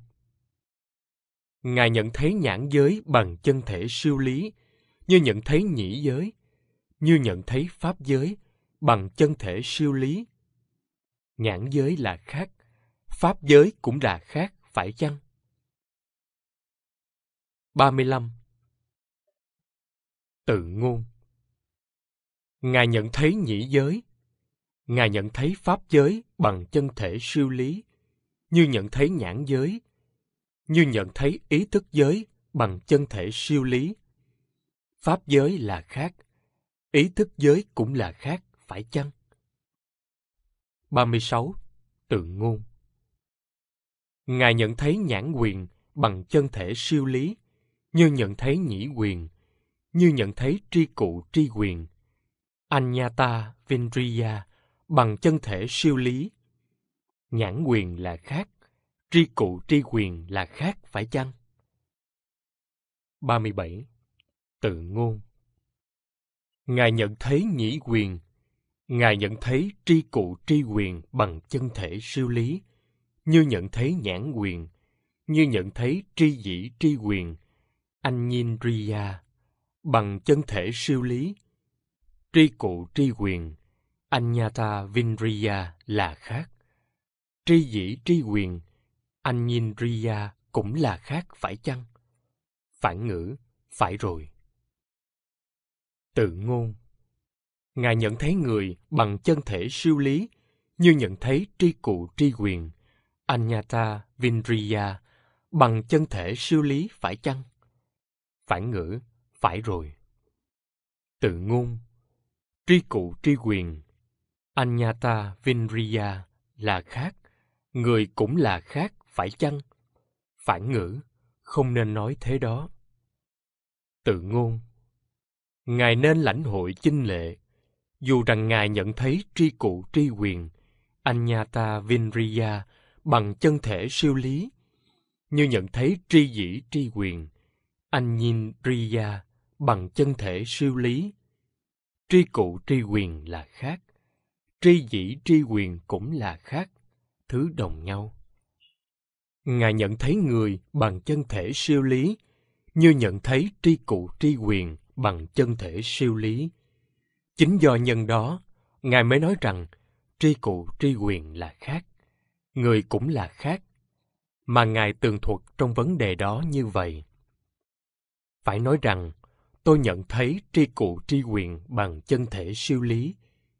Ngài nhận thấy nhãn giới bằng chân thể siêu lý, như nhận thấy nhĩ giới, như nhận thấy pháp giới bằng chân thể siêu lý. Nhãn giới là khác, pháp giới cũng là khác, phải chăng? 35 tự ngôn. Ngài nhận thấy nhĩ giới, Ngài nhận thấy pháp giới bằng chân thể siêu lý, như nhận thấy nhãn giới, như nhận thấy ý thức giới bằng chân thể siêu lý. Pháp giới là khác, ý thức giới cũng là khác, phải chăng? 36. Tự ngôn Ngài nhận thấy nhãn quyền bằng chân thể siêu lý, như nhận thấy nhĩ quyền, như nhận thấy tri cụ tri quyền Anyata Vindriya bằng chân thể siêu lý. Nhãn quyền là khác, tri cụ tri quyền là khác phải chăng? 37. Tự ngôn Ngài nhận thấy nhĩ quyền, Ngài nhận thấy tri cụ tri quyền bằng chân thể siêu lý, như nhận thấy nhãn quyền, như nhận thấy tri dĩ tri quyền, anh nhìn riya bằng chân thể siêu lý. Tri cụ tri quyền, Anyata Vinriya là khác. Tri dĩ tri quyền, Anyindriya cũng là khác phải chăng? Phản ngữ, phải rồi. Tự ngôn Ngài nhận thấy người bằng chân thể siêu lý, như nhận thấy tri cụ tri quyền, Anyata Vindriya, bằng chân thể siêu lý phải chăng? Phản ngữ, phải rồi. Tự ngôn Tri cụ tri quyền Anyata Vinriya là khác, người cũng là khác, phải chăng? Phản ngữ, không nên nói thế đó. Tự ngôn Ngài nên lãnh hội chinh lệ, dù rằng Ngài nhận thấy tri cụ tri quyền, Anyata Vinriya bằng chân thể siêu lý, như nhận thấy tri dĩ tri quyền, Anyindriya bằng chân thể siêu lý. Tri cụ tri quyền là khác, tri dĩ tri quyền cũng là khác, thứ đồng nhau. Ngài nhận thấy người bằng chân thể siêu lý, như nhận thấy tri cụ tri quyền bằng chân thể siêu lý. Chính do nhân đó, Ngài mới nói rằng tri cụ tri quyền là khác, người cũng là khác, mà Ngài tường thuật trong vấn đề đó như vậy. Phải nói rằng, tôi nhận thấy tri cụ tri quyền bằng chân thể siêu lý,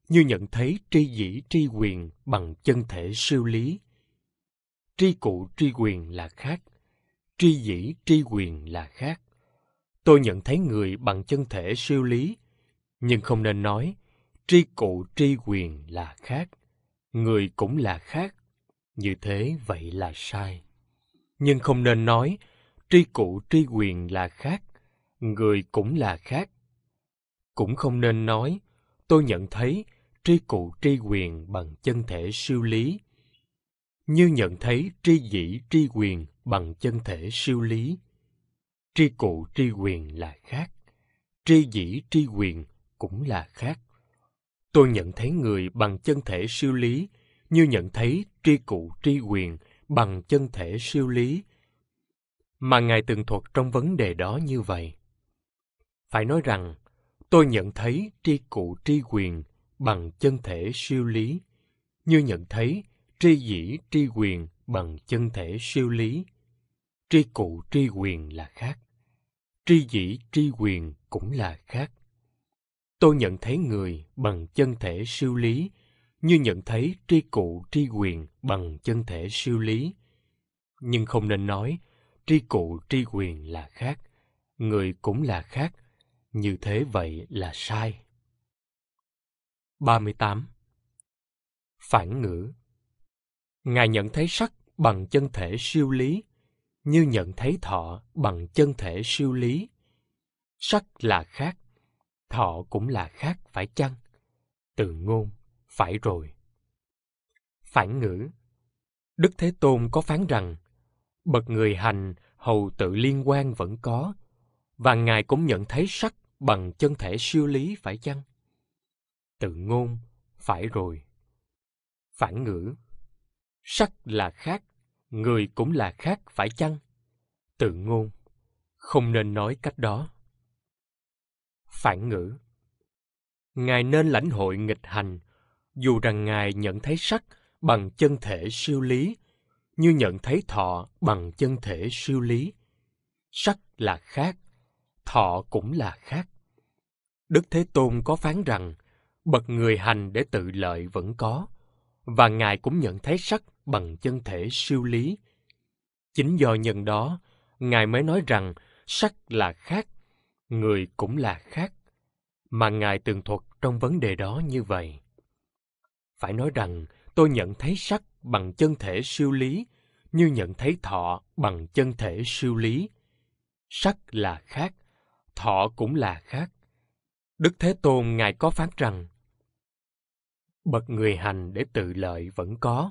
như nhận thấy tri dĩ tri quyền bằng chân thể siêu lý. Tri cụ tri quyền là khác, tri dĩ tri quyền là khác. Tôi nhận thấy người bằng chân thể siêu lý, nhưng không nên nói tri cụ tri quyền là khác, người cũng là khác. Như thế vậy là sai. Nhưng không nên nói tri cụ tri quyền là khác, người cũng là khác. Cũng không nên nói, tôi nhận thấy tri cụ tri quyền bằng chân thể siêu lý. Như nhận thấy tri dĩ tri quyền bằng chân thể siêu lý. Tri cụ tri quyền là khác, tri dĩ tri quyền cũng là khác. Tôi nhận thấy người bằng chân thể siêu lý, như nhận thấy tri cụ tri quyền bằng chân thể siêu lý mà ngài từng thuật trong vấn đề đó như vậy phải nói rằng, tôi nhận thấy tri cụ tri quyền bằng chân thể siêu lý, như nhận thấy tri dĩ tri quyền bằng chân thể siêu lý. Tri cụ tri quyền là khác. Tri dĩ tri quyền cũng là khác. Tôi nhận thấy người bằng chân thể siêu lý, như nhận thấy tri cụ tri quyền bằng chân thể siêu lý. Nhưng không nên nói tri cụ tri quyền là khác, người cũng là khác như thế vậy là sai. 38. Phản ngữ Ngài nhận thấy sắc bằng chân thể siêu lý, như nhận thấy thọ bằng chân thể siêu lý. Sắc là khác, thọ cũng là khác phải chăng? Từ ngôn, phải rồi. Phản ngữ Đức Thế Tôn có phán rằng, bậc người hành hầu tự liên quan vẫn có, và ngài cũng nhận thấy sắc bằng chân thể siêu lý phải chăng tự ngôn phải rồi phản ngữ sắc là khác người cũng là khác phải chăng tự ngôn không nên nói cách đó phản ngữ ngài nên lãnh hội nghịch hành dù rằng ngài nhận thấy sắc bằng chân thể siêu lý như nhận thấy thọ bằng chân thể siêu lý sắc là khác thọ cũng là khác. Đức Thế Tôn có phán rằng, bậc người hành để tự lợi vẫn có, và Ngài cũng nhận thấy sắc bằng chân thể siêu lý. Chính do nhân đó, Ngài mới nói rằng sắc là khác, người cũng là khác, mà Ngài tường thuật trong vấn đề đó như vậy. Phải nói rằng, tôi nhận thấy sắc bằng chân thể siêu lý, như nhận thấy thọ bằng chân thể siêu lý. Sắc là khác, thọ cũng là khác. Đức Thế Tôn Ngài có phán rằng, Bậc người hành để tự lợi vẫn có,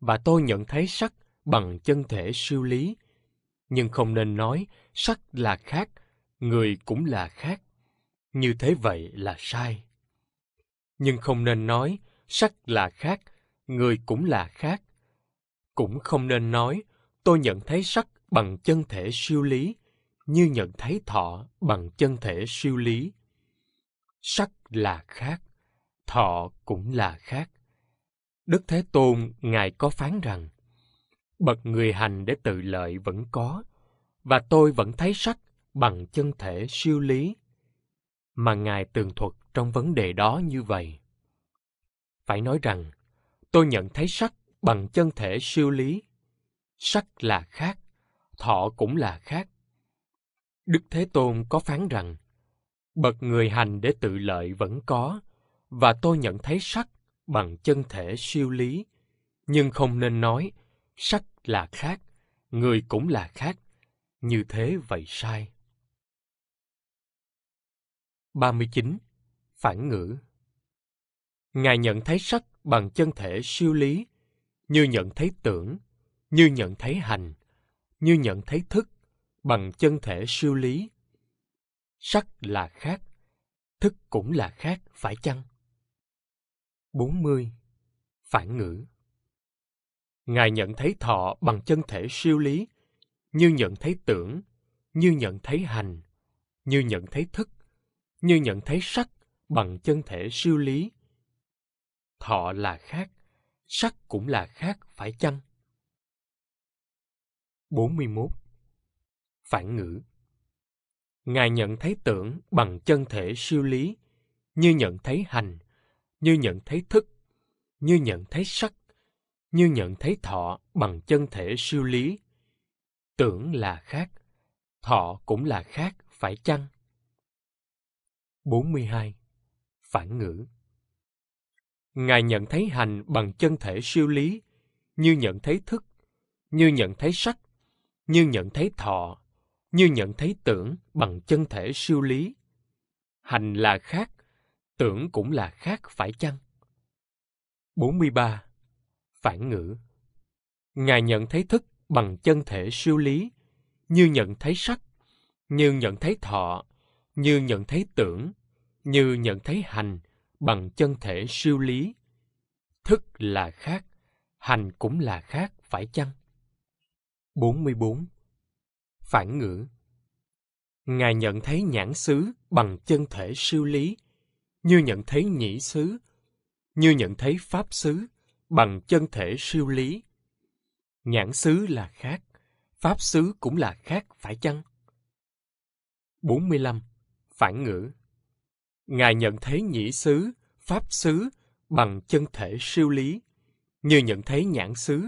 và tôi nhận thấy sắc bằng chân thể siêu lý, nhưng không nên nói sắc là khác, người cũng là khác. Như thế vậy là sai. Nhưng không nên nói sắc là khác, người cũng là khác. Cũng không nên nói tôi nhận thấy sắc bằng chân thể siêu lý, như nhận thấy thọ bằng chân thể siêu lý. Sắc là khác, thọ cũng là khác. Đức Thế Tôn Ngài có phán rằng, bậc người hành để tự lợi vẫn có, và tôi vẫn thấy sắc bằng chân thể siêu lý. Mà Ngài tường thuật trong vấn đề đó như vậy. Phải nói rằng, tôi nhận thấy sắc bằng chân thể siêu lý. Sắc là khác, thọ cũng là khác Đức Thế Tôn có phán rằng, bậc người hành để tự lợi vẫn có, và tôi nhận thấy sắc bằng chân thể siêu lý, nhưng không nên nói sắc là khác, người cũng là khác, như thế vậy sai. 39. Phản ngữ Ngài nhận thấy sắc bằng chân thể siêu lý, như nhận thấy tưởng, như nhận thấy hành, như nhận thấy thức, bằng chân thể siêu lý sắc là khác thức cũng là khác phải chăng 40. Phản ngữ Ngài nhận thấy thọ bằng chân thể siêu lý, như nhận thấy tưởng, như nhận thấy hành, như nhận thấy thức, như nhận thấy sắc bằng chân thể siêu lý. Thọ là khác, sắc cũng là khác phải chăng? 41 phản ngữ ngài nhận thấy tưởng bằng chân thể siêu lý như nhận thấy hành như nhận thấy thức như nhận thấy sắc như nhận thấy thọ bằng chân thể siêu lý tưởng là khác thọ cũng là khác phải chăng 42 phản ngữ ngài nhận thấy hành bằng chân thể siêu lý như nhận thấy thức như nhận thấy sắc như nhận thấy thọ như nhận thấy tưởng bằng chân thể siêu lý hành là khác tưởng cũng là khác phải chăng 43 phản ngữ ngài nhận thấy thức bằng chân thể siêu lý như nhận thấy sắc như nhận thấy thọ như nhận thấy tưởng như nhận thấy hành bằng chân thể siêu lý thức là khác hành cũng là khác phải chăng 44 phản ngữ. Ngài nhận thấy nhãn xứ bằng chân thể siêu lý, như nhận thấy nhĩ xứ, như nhận thấy pháp xứ bằng chân thể siêu lý. Nhãn xứ là khác, pháp xứ cũng là khác phải chăng? 45. Phản ngữ Ngài nhận thấy nhĩ xứ, pháp xứ bằng chân thể siêu lý, như nhận thấy nhãn xứ,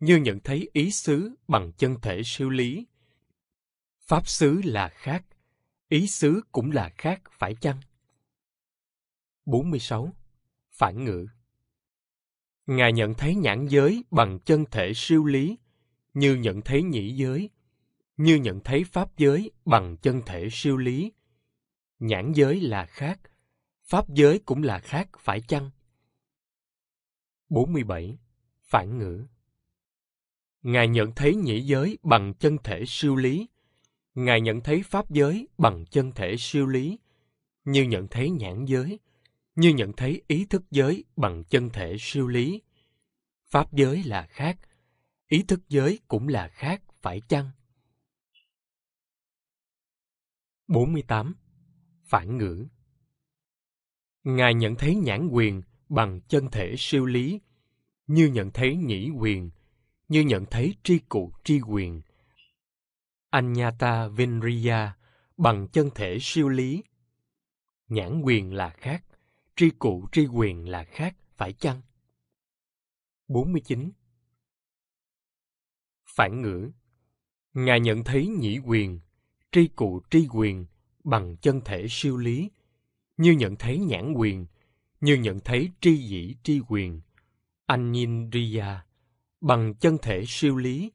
như nhận thấy ý xứ bằng chân thể siêu lý pháp xứ là khác ý xứ cũng là khác phải chăng 46 phản ngữ ngài nhận thấy nhãn giới bằng chân thể siêu lý như nhận thấy nhĩ giới như nhận thấy pháp giới bằng chân thể siêu lý nhãn giới là khác pháp giới cũng là khác phải chăng 47 phản ngữ ngài nhận thấy nhĩ giới bằng chân thể siêu lý Ngài nhận thấy pháp giới bằng chân thể siêu lý, như nhận thấy nhãn giới, như nhận thấy ý thức giới bằng chân thể siêu lý. Pháp giới là khác, ý thức giới cũng là khác, phải chăng? 48. Phản ngữ Ngài nhận thấy nhãn quyền bằng chân thể siêu lý, như nhận thấy nhĩ quyền, như nhận thấy tri cụ tri quyền, Anyata Vinriya bằng chân thể siêu lý. Nhãn quyền là khác, tri cụ tri quyền là khác, phải chăng? 49. Phản ngữ Ngài nhận thấy nhĩ quyền, tri cụ tri quyền bằng chân thể siêu lý, như nhận thấy nhãn quyền, như nhận thấy tri dĩ tri quyền, anh Anindriya, bằng chân thể siêu lý,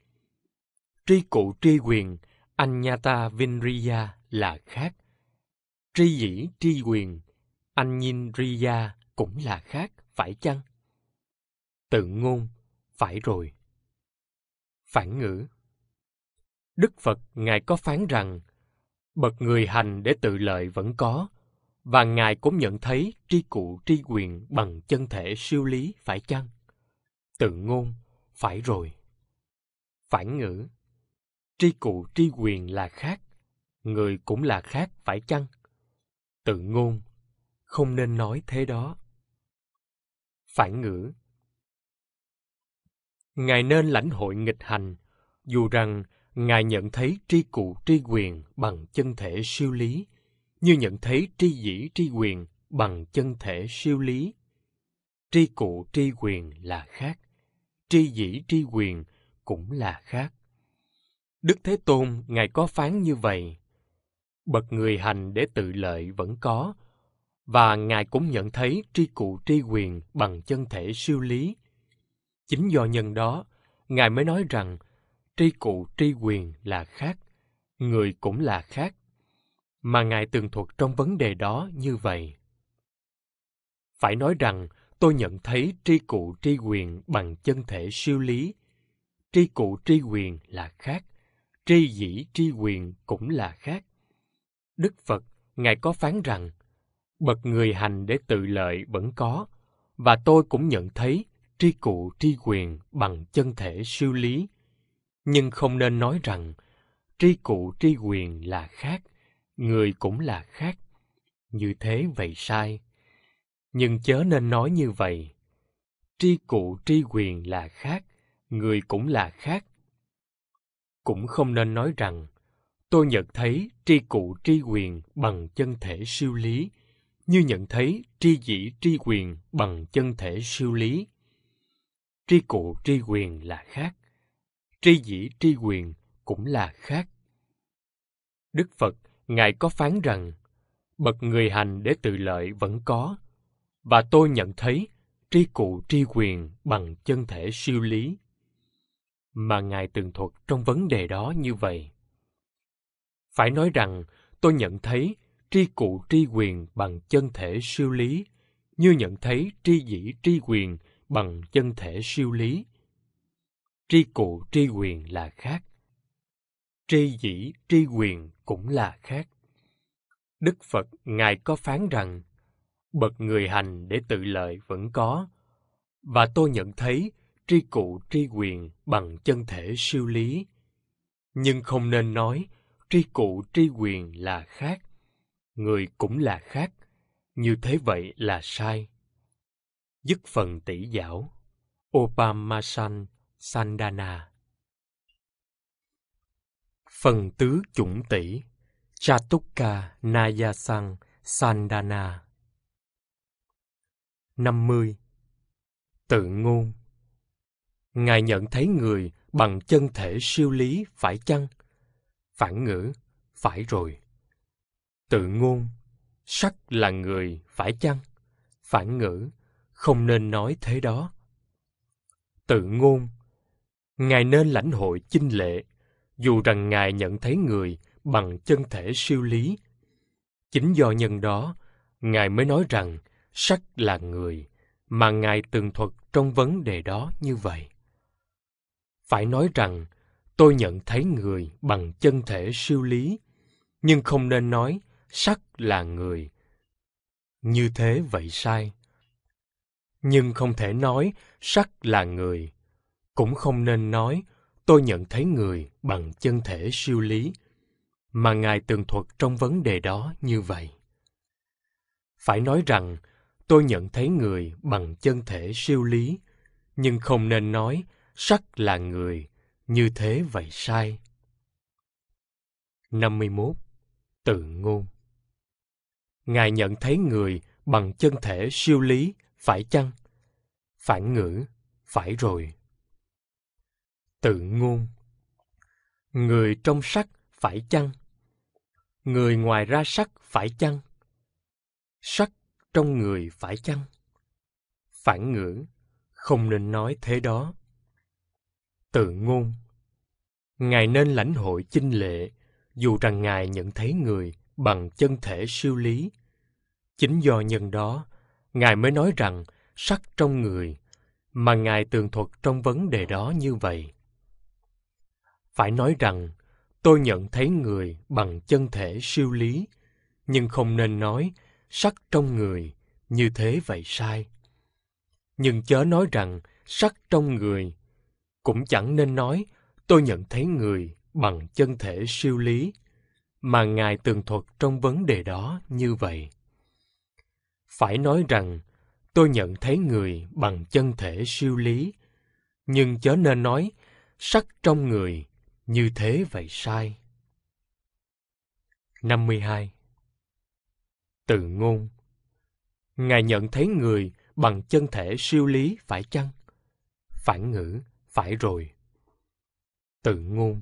tri cụ tri quyền Anyata Vinriya là khác. Tri dĩ tri quyền anh nhìn riya cũng là khác, phải chăng? Tự ngôn, phải rồi. Phản ngữ Đức Phật Ngài có phán rằng bậc người hành để tự lợi vẫn có và ngài cũng nhận thấy tri cụ tri quyền bằng chân thể siêu lý phải chăng tự ngôn phải rồi phản ngữ tri cụ tri quyền là khác người cũng là khác phải chăng tự ngôn không nên nói thế đó phản ngữ ngài nên lãnh hội nghịch hành dù rằng ngài nhận thấy tri cụ tri quyền bằng chân thể siêu lý như nhận thấy tri dĩ tri quyền bằng chân thể siêu lý tri cụ tri quyền là khác tri dĩ tri quyền cũng là khác Đức Thế Tôn Ngài có phán như vậy. Bậc người hành để tự lợi vẫn có, và Ngài cũng nhận thấy tri cụ tri quyền bằng chân thể siêu lý. Chính do nhân đó, Ngài mới nói rằng tri cụ tri quyền là khác, người cũng là khác. Mà Ngài tường thuật trong vấn đề đó như vậy. Phải nói rằng, tôi nhận thấy tri cụ tri quyền bằng chân thể siêu lý. Tri cụ tri quyền là khác, tri dĩ tri quyền cũng là khác. Đức Phật, Ngài có phán rằng, bậc người hành để tự lợi vẫn có, và tôi cũng nhận thấy tri cụ tri quyền bằng chân thể siêu lý. Nhưng không nên nói rằng tri cụ tri quyền là khác, người cũng là khác. Như thế vậy sai. Nhưng chớ nên nói như vậy. Tri cụ tri quyền là khác, người cũng là khác, cũng không nên nói rằng tôi nhận thấy tri cụ tri quyền bằng chân thể siêu lý như nhận thấy tri dĩ tri quyền bằng chân thể siêu lý tri cụ tri quyền là khác tri dĩ tri quyền cũng là khác đức phật ngài có phán rằng bậc người hành để tự lợi vẫn có và tôi nhận thấy tri cụ tri quyền bằng chân thể siêu lý mà ngài tường thuật trong vấn đề đó như vậy phải nói rằng tôi nhận thấy tri cụ tri quyền bằng chân thể siêu lý như nhận thấy tri dĩ tri quyền bằng chân thể siêu lý tri cụ tri quyền là khác tri dĩ tri quyền cũng là khác đức phật ngài có phán rằng bậc người hành để tự lợi vẫn có và tôi nhận thấy tri cụ tri quyền bằng chân thể siêu lý nhưng không nên nói tri cụ tri quyền là khác người cũng là khác như thế vậy là sai dứt phần tỷ giảo opamasan sandana phần tứ chủng tỷ chatukka nayasan sandana 50. Tự ngôn Ngài nhận thấy người bằng chân thể siêu lý phải chăng? Phản ngữ, phải rồi. Tự ngôn, sắc là người phải chăng? Phản ngữ, không nên nói thế đó. Tự ngôn, Ngài nên lãnh hội chinh lệ, dù rằng Ngài nhận thấy người bằng chân thể siêu lý. Chính do nhân đó, Ngài mới nói rằng sắc là người, mà Ngài tường thuật trong vấn đề đó như vậy phải nói rằng tôi nhận thấy người bằng chân thể siêu lý nhưng không nên nói sắc là người như thế vậy sai nhưng không thể nói sắc là người cũng không nên nói tôi nhận thấy người bằng chân thể siêu lý mà ngài tường thuật trong vấn đề đó như vậy phải nói rằng tôi nhận thấy người bằng chân thể siêu lý nhưng không nên nói sắc là người, như thế vậy sai. 51. Tự ngôn Ngài nhận thấy người bằng chân thể siêu lý, phải chăng? Phản ngữ, phải rồi. Tự ngôn Người trong sắc, phải chăng? Người ngoài ra sắc, phải chăng? Sắc trong người, phải chăng? Phản ngữ, không nên nói thế đó tự ngôn Ngài nên lãnh hội chinh lệ, dù rằng Ngài nhận thấy người bằng chân thể siêu lý. Chính do nhân đó, Ngài mới nói rằng sắc trong người, mà Ngài tường thuật trong vấn đề đó như vậy. Phải nói rằng, tôi nhận thấy người bằng chân thể siêu lý, nhưng không nên nói sắc trong người, như thế vậy sai. Nhưng chớ nói rằng sắc trong người cũng chẳng nên nói tôi nhận thấy người bằng chân thể siêu lý mà ngài tường thuật trong vấn đề đó như vậy phải nói rằng tôi nhận thấy người bằng chân thể siêu lý nhưng chớ nên nói sắc trong người như thế vậy sai 52 từ ngôn ngài nhận thấy người bằng chân thể siêu lý phải chăng phản ngữ phải rồi. Tự ngôn,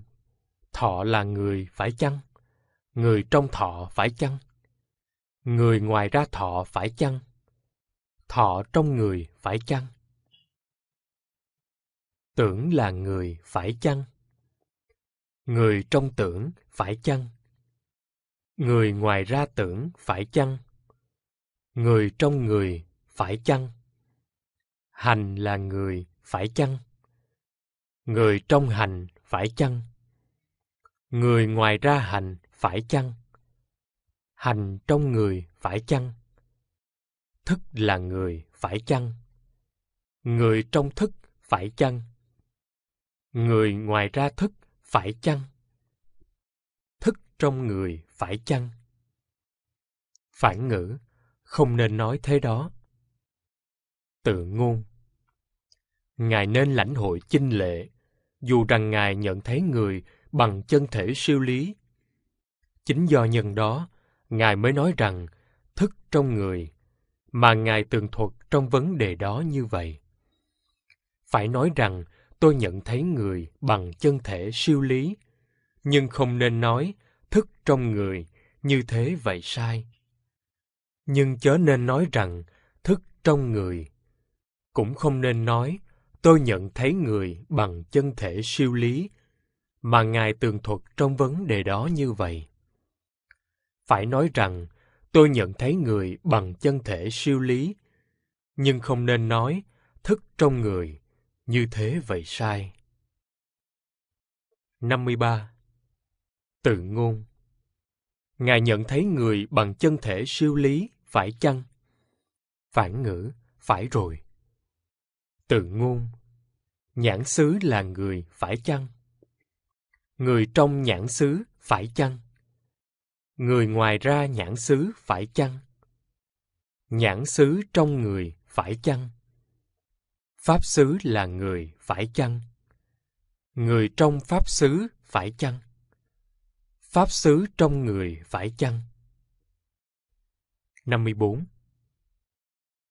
thọ là người phải chăng? Người trong thọ phải chăng? Người ngoài ra thọ phải chăng? Thọ trong người phải chăng? Tưởng là người phải chăng? Người trong tưởng phải chăng? Người ngoài ra tưởng phải chăng? Người trong người phải chăng? Hành là người phải chăng? người trong hành phải chăng người ngoài ra hành phải chăng hành trong người phải chăng thức là người phải chăng người trong thức phải chăng người ngoài ra thức phải chăng thức trong người phải chăng phản ngữ không nên nói thế đó tự ngôn ngài nên lãnh hội chinh lệ dù rằng ngài nhận thấy người bằng chân thể siêu lý chính do nhân đó ngài mới nói rằng thức trong người mà ngài tường thuật trong vấn đề đó như vậy phải nói rằng tôi nhận thấy người bằng chân thể siêu lý nhưng không nên nói thức trong người như thế vậy sai nhưng chớ nên nói rằng thức trong người cũng không nên nói tôi nhận thấy người bằng chân thể siêu lý mà ngài tường thuật trong vấn đề đó như vậy phải nói rằng tôi nhận thấy người bằng chân thể siêu lý nhưng không nên nói thức trong người như thế vậy sai 53 tự ngôn ngài nhận thấy người bằng chân thể siêu lý phải chăng phản ngữ phải rồi tự ngôn Nhãn xứ là người phải chăng? Người trong nhãn xứ phải chăng? Người ngoài ra nhãn xứ phải chăng? Nhãn xứ trong người phải chăng? Pháp xứ là người phải chăng? Người trong pháp xứ phải chăng? Pháp xứ trong người phải chăng? 54.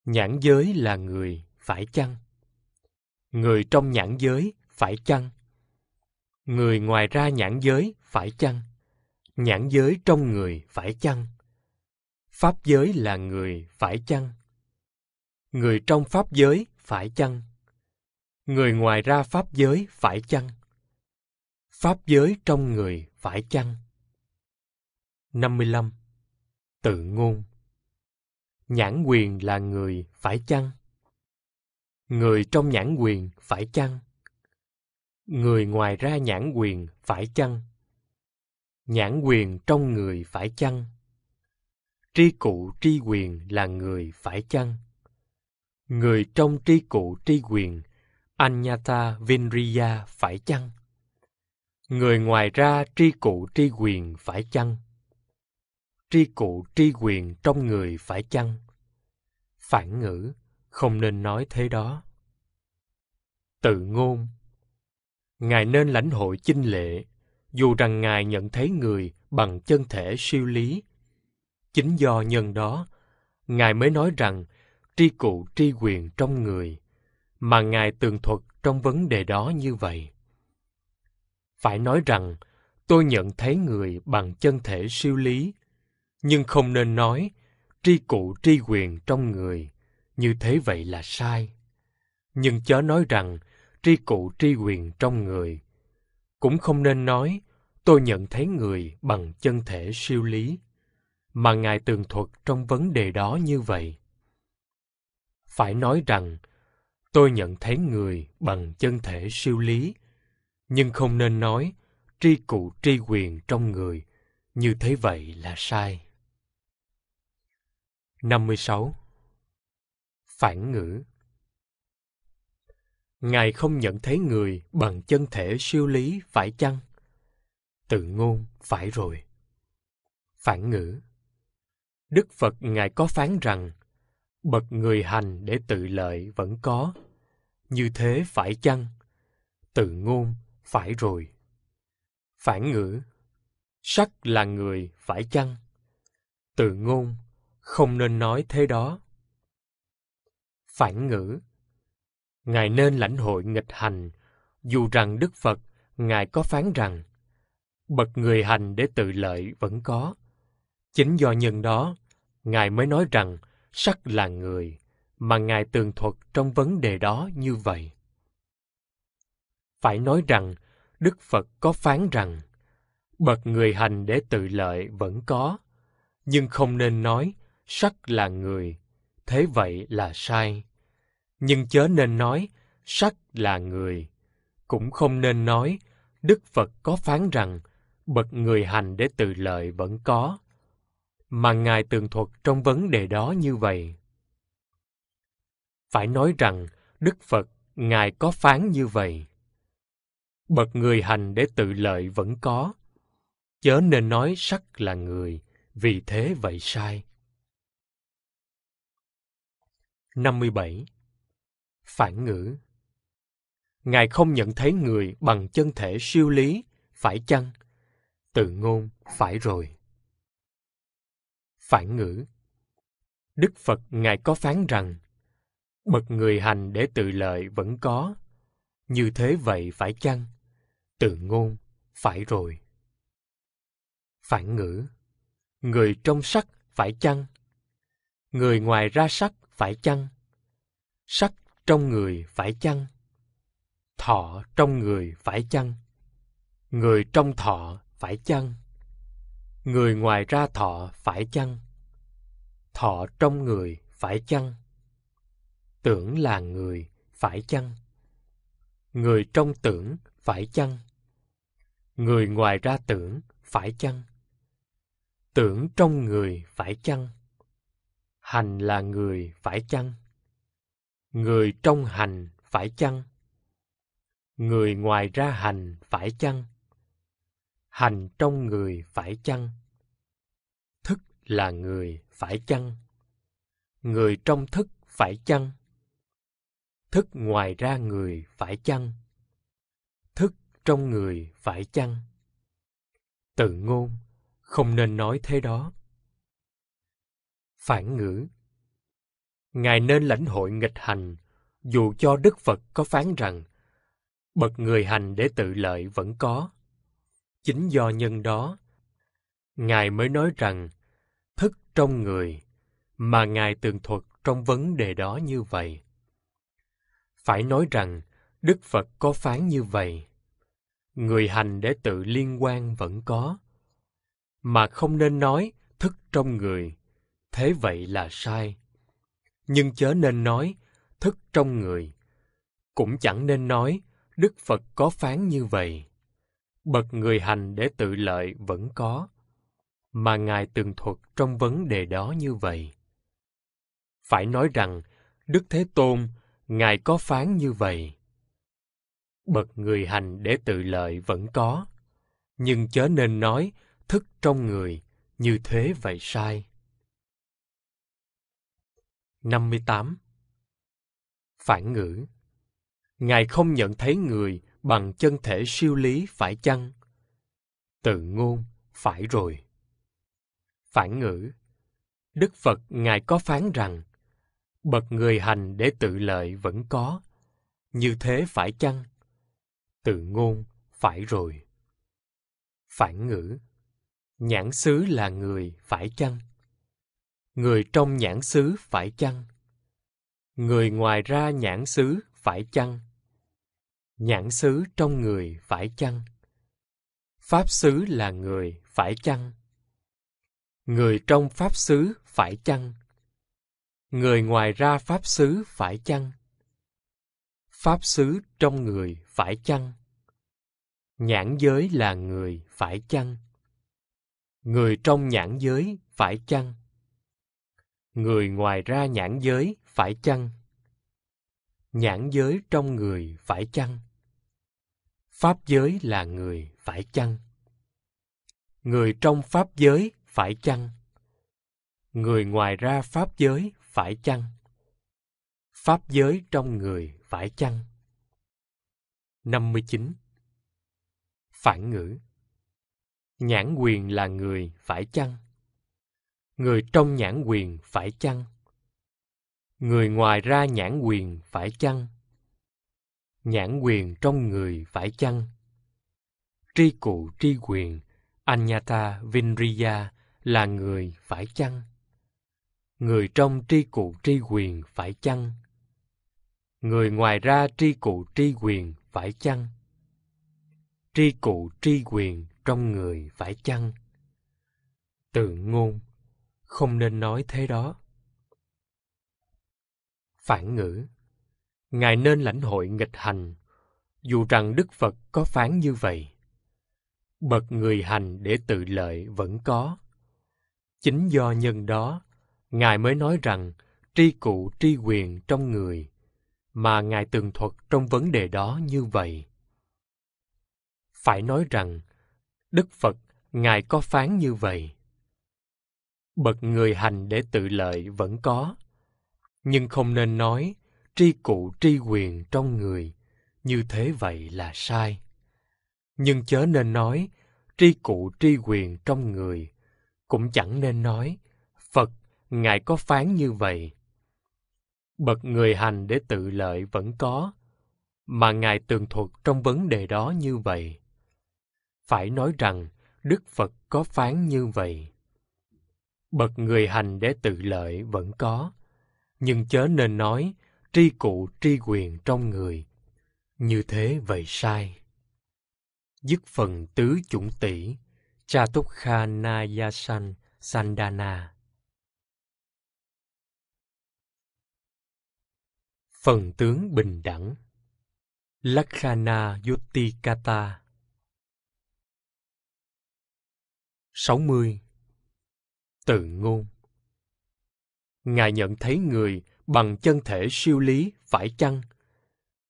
Nhãn giới là người phải chăng? người trong nhãn giới phải chăng người ngoài ra nhãn giới phải chăng nhãn giới trong người phải chăng pháp giới là người phải chăng người trong pháp giới phải chăng người ngoài ra pháp giới phải chăng pháp giới trong người phải chăng 55. Tự ngôn Nhãn quyền là người phải chăng? người trong nhãn quyền phải chăng người ngoài ra nhãn quyền phải chăng nhãn quyền trong người phải chăng tri cụ tri quyền là người phải chăng người trong tri cụ tri quyền anyata vinriya phải chăng người ngoài ra tri cụ tri quyền phải chăng tri cụ tri quyền trong người phải chăng phản ngữ không nên nói thế đó tự ngôn ngài nên lãnh hội chinh lệ dù rằng ngài nhận thấy người bằng chân thể siêu lý chính do nhân đó ngài mới nói rằng tri cụ tri quyền trong người mà ngài tường thuật trong vấn đề đó như vậy phải nói rằng tôi nhận thấy người bằng chân thể siêu lý nhưng không nên nói tri cụ tri quyền trong người như thế vậy là sai nhưng chớ nói rằng tri cụ tri quyền trong người cũng không nên nói tôi nhận thấy người bằng chân thể siêu lý mà ngài tường thuật trong vấn đề đó như vậy phải nói rằng tôi nhận thấy người bằng chân thể siêu lý nhưng không nên nói tri cụ tri quyền trong người như thế vậy là sai 56 phản ngữ ngài không nhận thấy người bằng chân thể siêu lý phải chăng tự ngôn phải rồi phản ngữ đức phật ngài có phán rằng bậc người hành để tự lợi vẫn có như thế phải chăng tự ngôn phải rồi phản ngữ sắc là người phải chăng tự ngôn không nên nói thế đó phản ngữ. Ngài nên lãnh hội nghịch hành, dù rằng Đức Phật, Ngài có phán rằng, bậc người hành để tự lợi vẫn có. Chính do nhân đó, Ngài mới nói rằng sắc là người, mà Ngài tường thuật trong vấn đề đó như vậy. Phải nói rằng, Đức Phật có phán rằng, bậc người hành để tự lợi vẫn có, nhưng không nên nói sắc là người thế vậy là sai. Nhưng chớ nên nói, sắc là người. Cũng không nên nói, Đức Phật có phán rằng, bậc người hành để tự lợi vẫn có. Mà Ngài tường thuật trong vấn đề đó như vậy. Phải nói rằng, Đức Phật, Ngài có phán như vậy. Bậc người hành để tự lợi vẫn có. Chớ nên nói sắc là người, vì thế vậy sai 57. Phản ngữ Ngài không nhận thấy người bằng chân thể siêu lý, phải chăng? tự ngôn, phải rồi. Phản ngữ Đức Phật Ngài có phán rằng, bậc người hành để tự lợi vẫn có, như thế vậy phải chăng? tự ngôn, phải rồi. Phản ngữ Người trong sắc phải chăng? Người ngoài ra sắc phải chăng? Sắc trong người phải chăng? Thọ trong người phải chăng? Người trong thọ phải chăng? Người ngoài ra thọ phải chăng? Thọ trong người phải chăng? Tưởng là người phải chăng? Người trong tưởng phải chăng? Người ngoài ra tưởng phải chăng? Tưởng trong người phải chăng? hành là người phải chăng người trong hành phải chăng người ngoài ra hành phải chăng hành trong người phải chăng thức là người phải chăng người trong thức phải chăng thức ngoài ra người phải chăng thức trong người phải chăng tự ngôn không nên nói thế đó phản ngữ ngài nên lãnh hội nghịch hành dù cho đức phật có phán rằng bậc người hành để tự lợi vẫn có chính do nhân đó ngài mới nói rằng thức trong người mà ngài tường thuật trong vấn đề đó như vậy phải nói rằng đức phật có phán như vậy người hành để tự liên quan vẫn có mà không nên nói thức trong người thế vậy là sai. Nhưng chớ nên nói, thức trong người. Cũng chẳng nên nói, Đức Phật có phán như vậy. Bậc người hành để tự lợi vẫn có, mà Ngài tường thuật trong vấn đề đó như vậy. Phải nói rằng, Đức Thế Tôn, Ngài có phán như vậy. Bậc người hành để tự lợi vẫn có, nhưng chớ nên nói thức trong người, như thế vậy sai. 58 Phản ngữ Ngài không nhận thấy người bằng chân thể siêu lý phải chăng? Tự ngôn, phải rồi. Phản ngữ Đức Phật Ngài có phán rằng Bậc người hành để tự lợi vẫn có Như thế phải chăng? Tự ngôn, phải rồi. Phản ngữ Nhãn xứ là người, phải chăng? người trong nhãn xứ phải chăng? Người ngoài ra nhãn xứ phải chăng? Nhãn xứ trong người phải chăng? Pháp xứ là người phải chăng? Người trong pháp xứ phải chăng? Người ngoài ra pháp xứ phải chăng? Pháp xứ trong người phải chăng? Nhãn giới là người phải chăng? Người trong nhãn giới phải chăng? người ngoài ra nhãn giới phải chăng nhãn giới trong người phải chăng pháp giới là người phải chăng người trong pháp giới phải chăng người ngoài ra pháp giới phải chăng pháp giới trong người phải chăng 59 phản ngữ nhãn quyền là người phải chăng người trong nhãn quyền phải chăng người ngoài ra nhãn quyền phải chăng nhãn quyền trong người phải chăng tri cụ tri quyền anyata vinriya là người phải chăng người trong tri cụ tri quyền phải chăng người ngoài ra tri cụ tri quyền phải chăng tri cụ tri quyền trong người phải chăng từ ngôn không nên nói thế đó phản ngữ ngài nên lãnh hội nghịch hành dù rằng đức phật có phán như vậy bậc người hành để tự lợi vẫn có chính do nhân đó ngài mới nói rằng tri cụ tri quyền trong người mà ngài tường thuật trong vấn đề đó như vậy phải nói rằng đức phật ngài có phán như vậy bậc người hành để tự lợi vẫn có nhưng không nên nói tri cụ tri quyền trong người như thế vậy là sai nhưng chớ nên nói tri cụ tri quyền trong người cũng chẳng nên nói phật ngài có phán như vậy bậc người hành để tự lợi vẫn có mà ngài tường thuật trong vấn đề đó như vậy phải nói rằng đức phật có phán như vậy bậc người hành để tự lợi vẫn có, nhưng chớ nên nói tri cụ tri quyền trong người. Như thế vậy sai. Dứt phần tứ chủng tỷ, cha túc kha na ya san sandana. Phần tướng bình đẳng Lakshana Yutikata 60 tự ngôn. Ngài nhận thấy người bằng chân thể siêu lý phải chăng?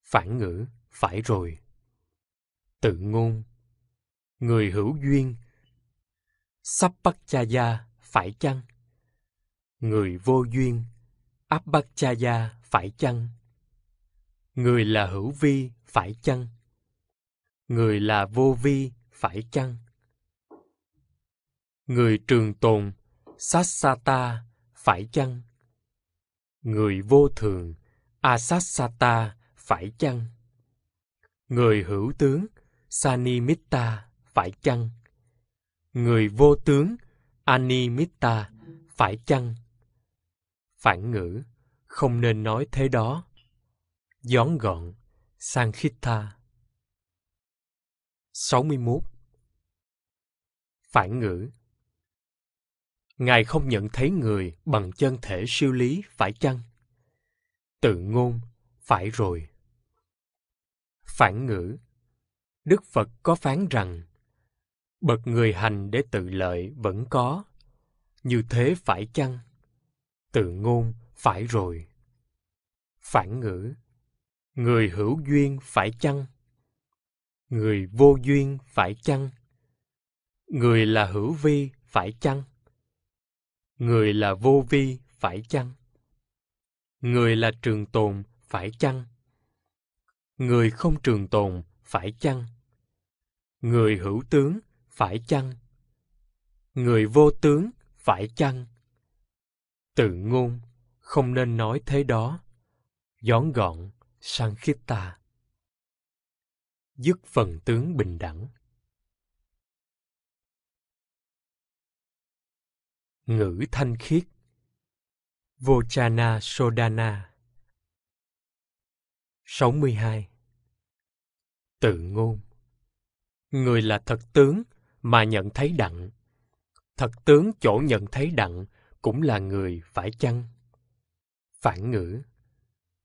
Phản ngữ, phải rồi. Tự ngôn. Người hữu duyên. Sắp bắt cha gia, phải chăng? Người vô duyên. Áp bắt cha gia, phải chăng? Người là hữu vi, phải chăng? Người là vô vi, phải chăng? Người trường tồn, Asasata, phải chăng? Người vô thường, Asasata, à phải chăng? Người hữu tướng, Sanimitta, phải chăng? Người vô tướng, Animitta, phải chăng? Phản ngữ, không nên nói thế đó. Gión gọn, Sankhita. 61. Phản ngữ, Ngài không nhận thấy người bằng chân thể siêu lý phải chăng? Tự ngôn, phải rồi. Phản ngữ Đức Phật có phán rằng Bậc người hành để tự lợi vẫn có Như thế phải chăng? Tự ngôn, phải rồi. Phản ngữ Người hữu duyên phải chăng? Người vô duyên phải chăng? Người là hữu vi phải chăng? người là vô vi phải chăng người là trường tồn phải chăng người không trường tồn phải chăng người hữu tướng phải chăng người vô tướng phải chăng tự ngôn không nên nói thế đó gión gọn sang khít ta dứt phần tướng bình đẳng ngữ thanh khiết Vochana Sodana 62 Tự ngôn Người là thật tướng mà nhận thấy đặng. Thật tướng chỗ nhận thấy đặng cũng là người phải chăng? Phản ngữ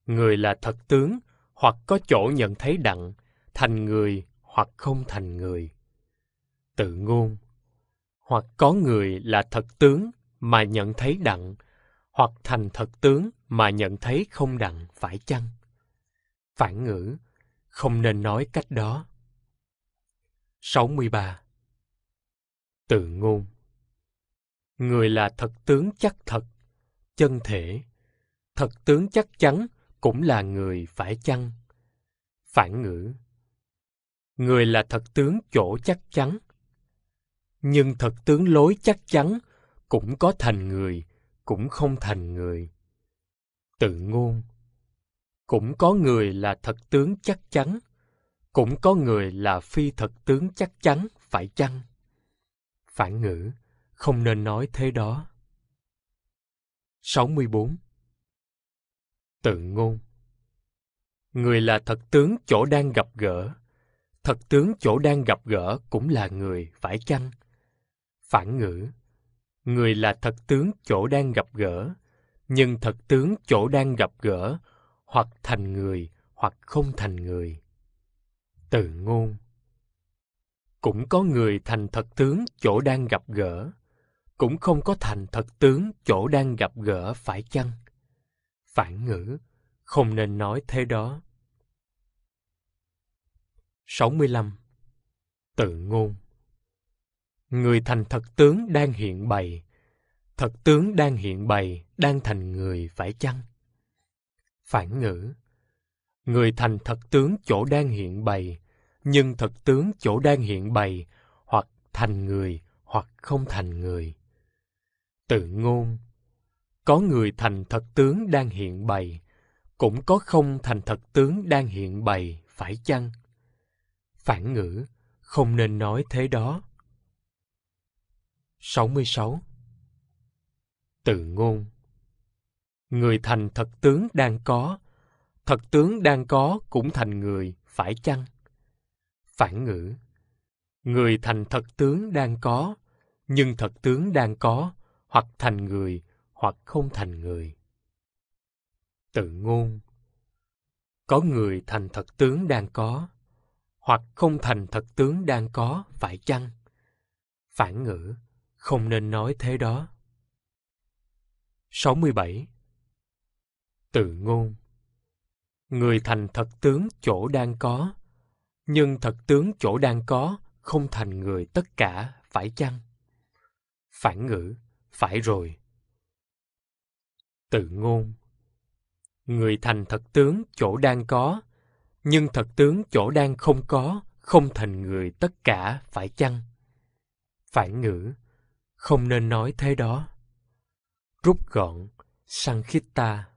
Người là thật tướng hoặc có chỗ nhận thấy đặng, thành người hoặc không thành người. Tự ngôn Hoặc có người là thật tướng mà nhận thấy đặng hoặc thành thật tướng mà nhận thấy không đặng phải chăng phản ngữ không nên nói cách đó 63 từ ngôn người là thật tướng chắc thật chân thể thật tướng chắc chắn cũng là người phải chăng phản ngữ người là thật tướng chỗ chắc chắn nhưng thật tướng lối chắc chắn cũng có thành người cũng không thành người tự ngôn cũng có người là thật tướng chắc chắn cũng có người là phi thật tướng chắc chắn phải chăng phản ngữ không nên nói thế đó 64 tự ngôn người là thật tướng chỗ đang gặp gỡ thật tướng chỗ đang gặp gỡ cũng là người phải chăng phản ngữ người là thật tướng chỗ đang gặp gỡ nhưng thật tướng chỗ đang gặp gỡ hoặc thành người hoặc không thành người từ ngôn cũng có người thành thật tướng chỗ đang gặp gỡ cũng không có thành thật tướng chỗ đang gặp gỡ phải chăng phản ngữ không nên nói thế đó 65 tự ngôn người thành thật tướng đang hiện bày thật tướng đang hiện bày đang thành người phải chăng phản ngữ người thành thật tướng chỗ đang hiện bày nhưng thật tướng chỗ đang hiện bày hoặc thành người hoặc không thành người tự ngôn có người thành thật tướng đang hiện bày cũng có không thành thật tướng đang hiện bày phải chăng phản ngữ không nên nói thế đó 66 Từ ngôn Người thành thật tướng đang có, thật tướng đang có cũng thành người, phải chăng? Phản ngữ Người thành thật tướng đang có, nhưng thật tướng đang có, hoặc thành người, hoặc không thành người. Tự ngôn Có người thành thật tướng đang có, hoặc không thành thật tướng đang có, phải chăng? Phản ngữ không nên nói thế đó. 67. Tự ngôn Người thành thật tướng chỗ đang có, nhưng thật tướng chỗ đang có không thành người tất cả, phải chăng? Phản ngữ, phải rồi. Tự ngôn Người thành thật tướng chỗ đang có, nhưng thật tướng chỗ đang không có, không thành người tất cả, phải chăng? Phản ngữ, không nên nói thế đó rút gọn sankhita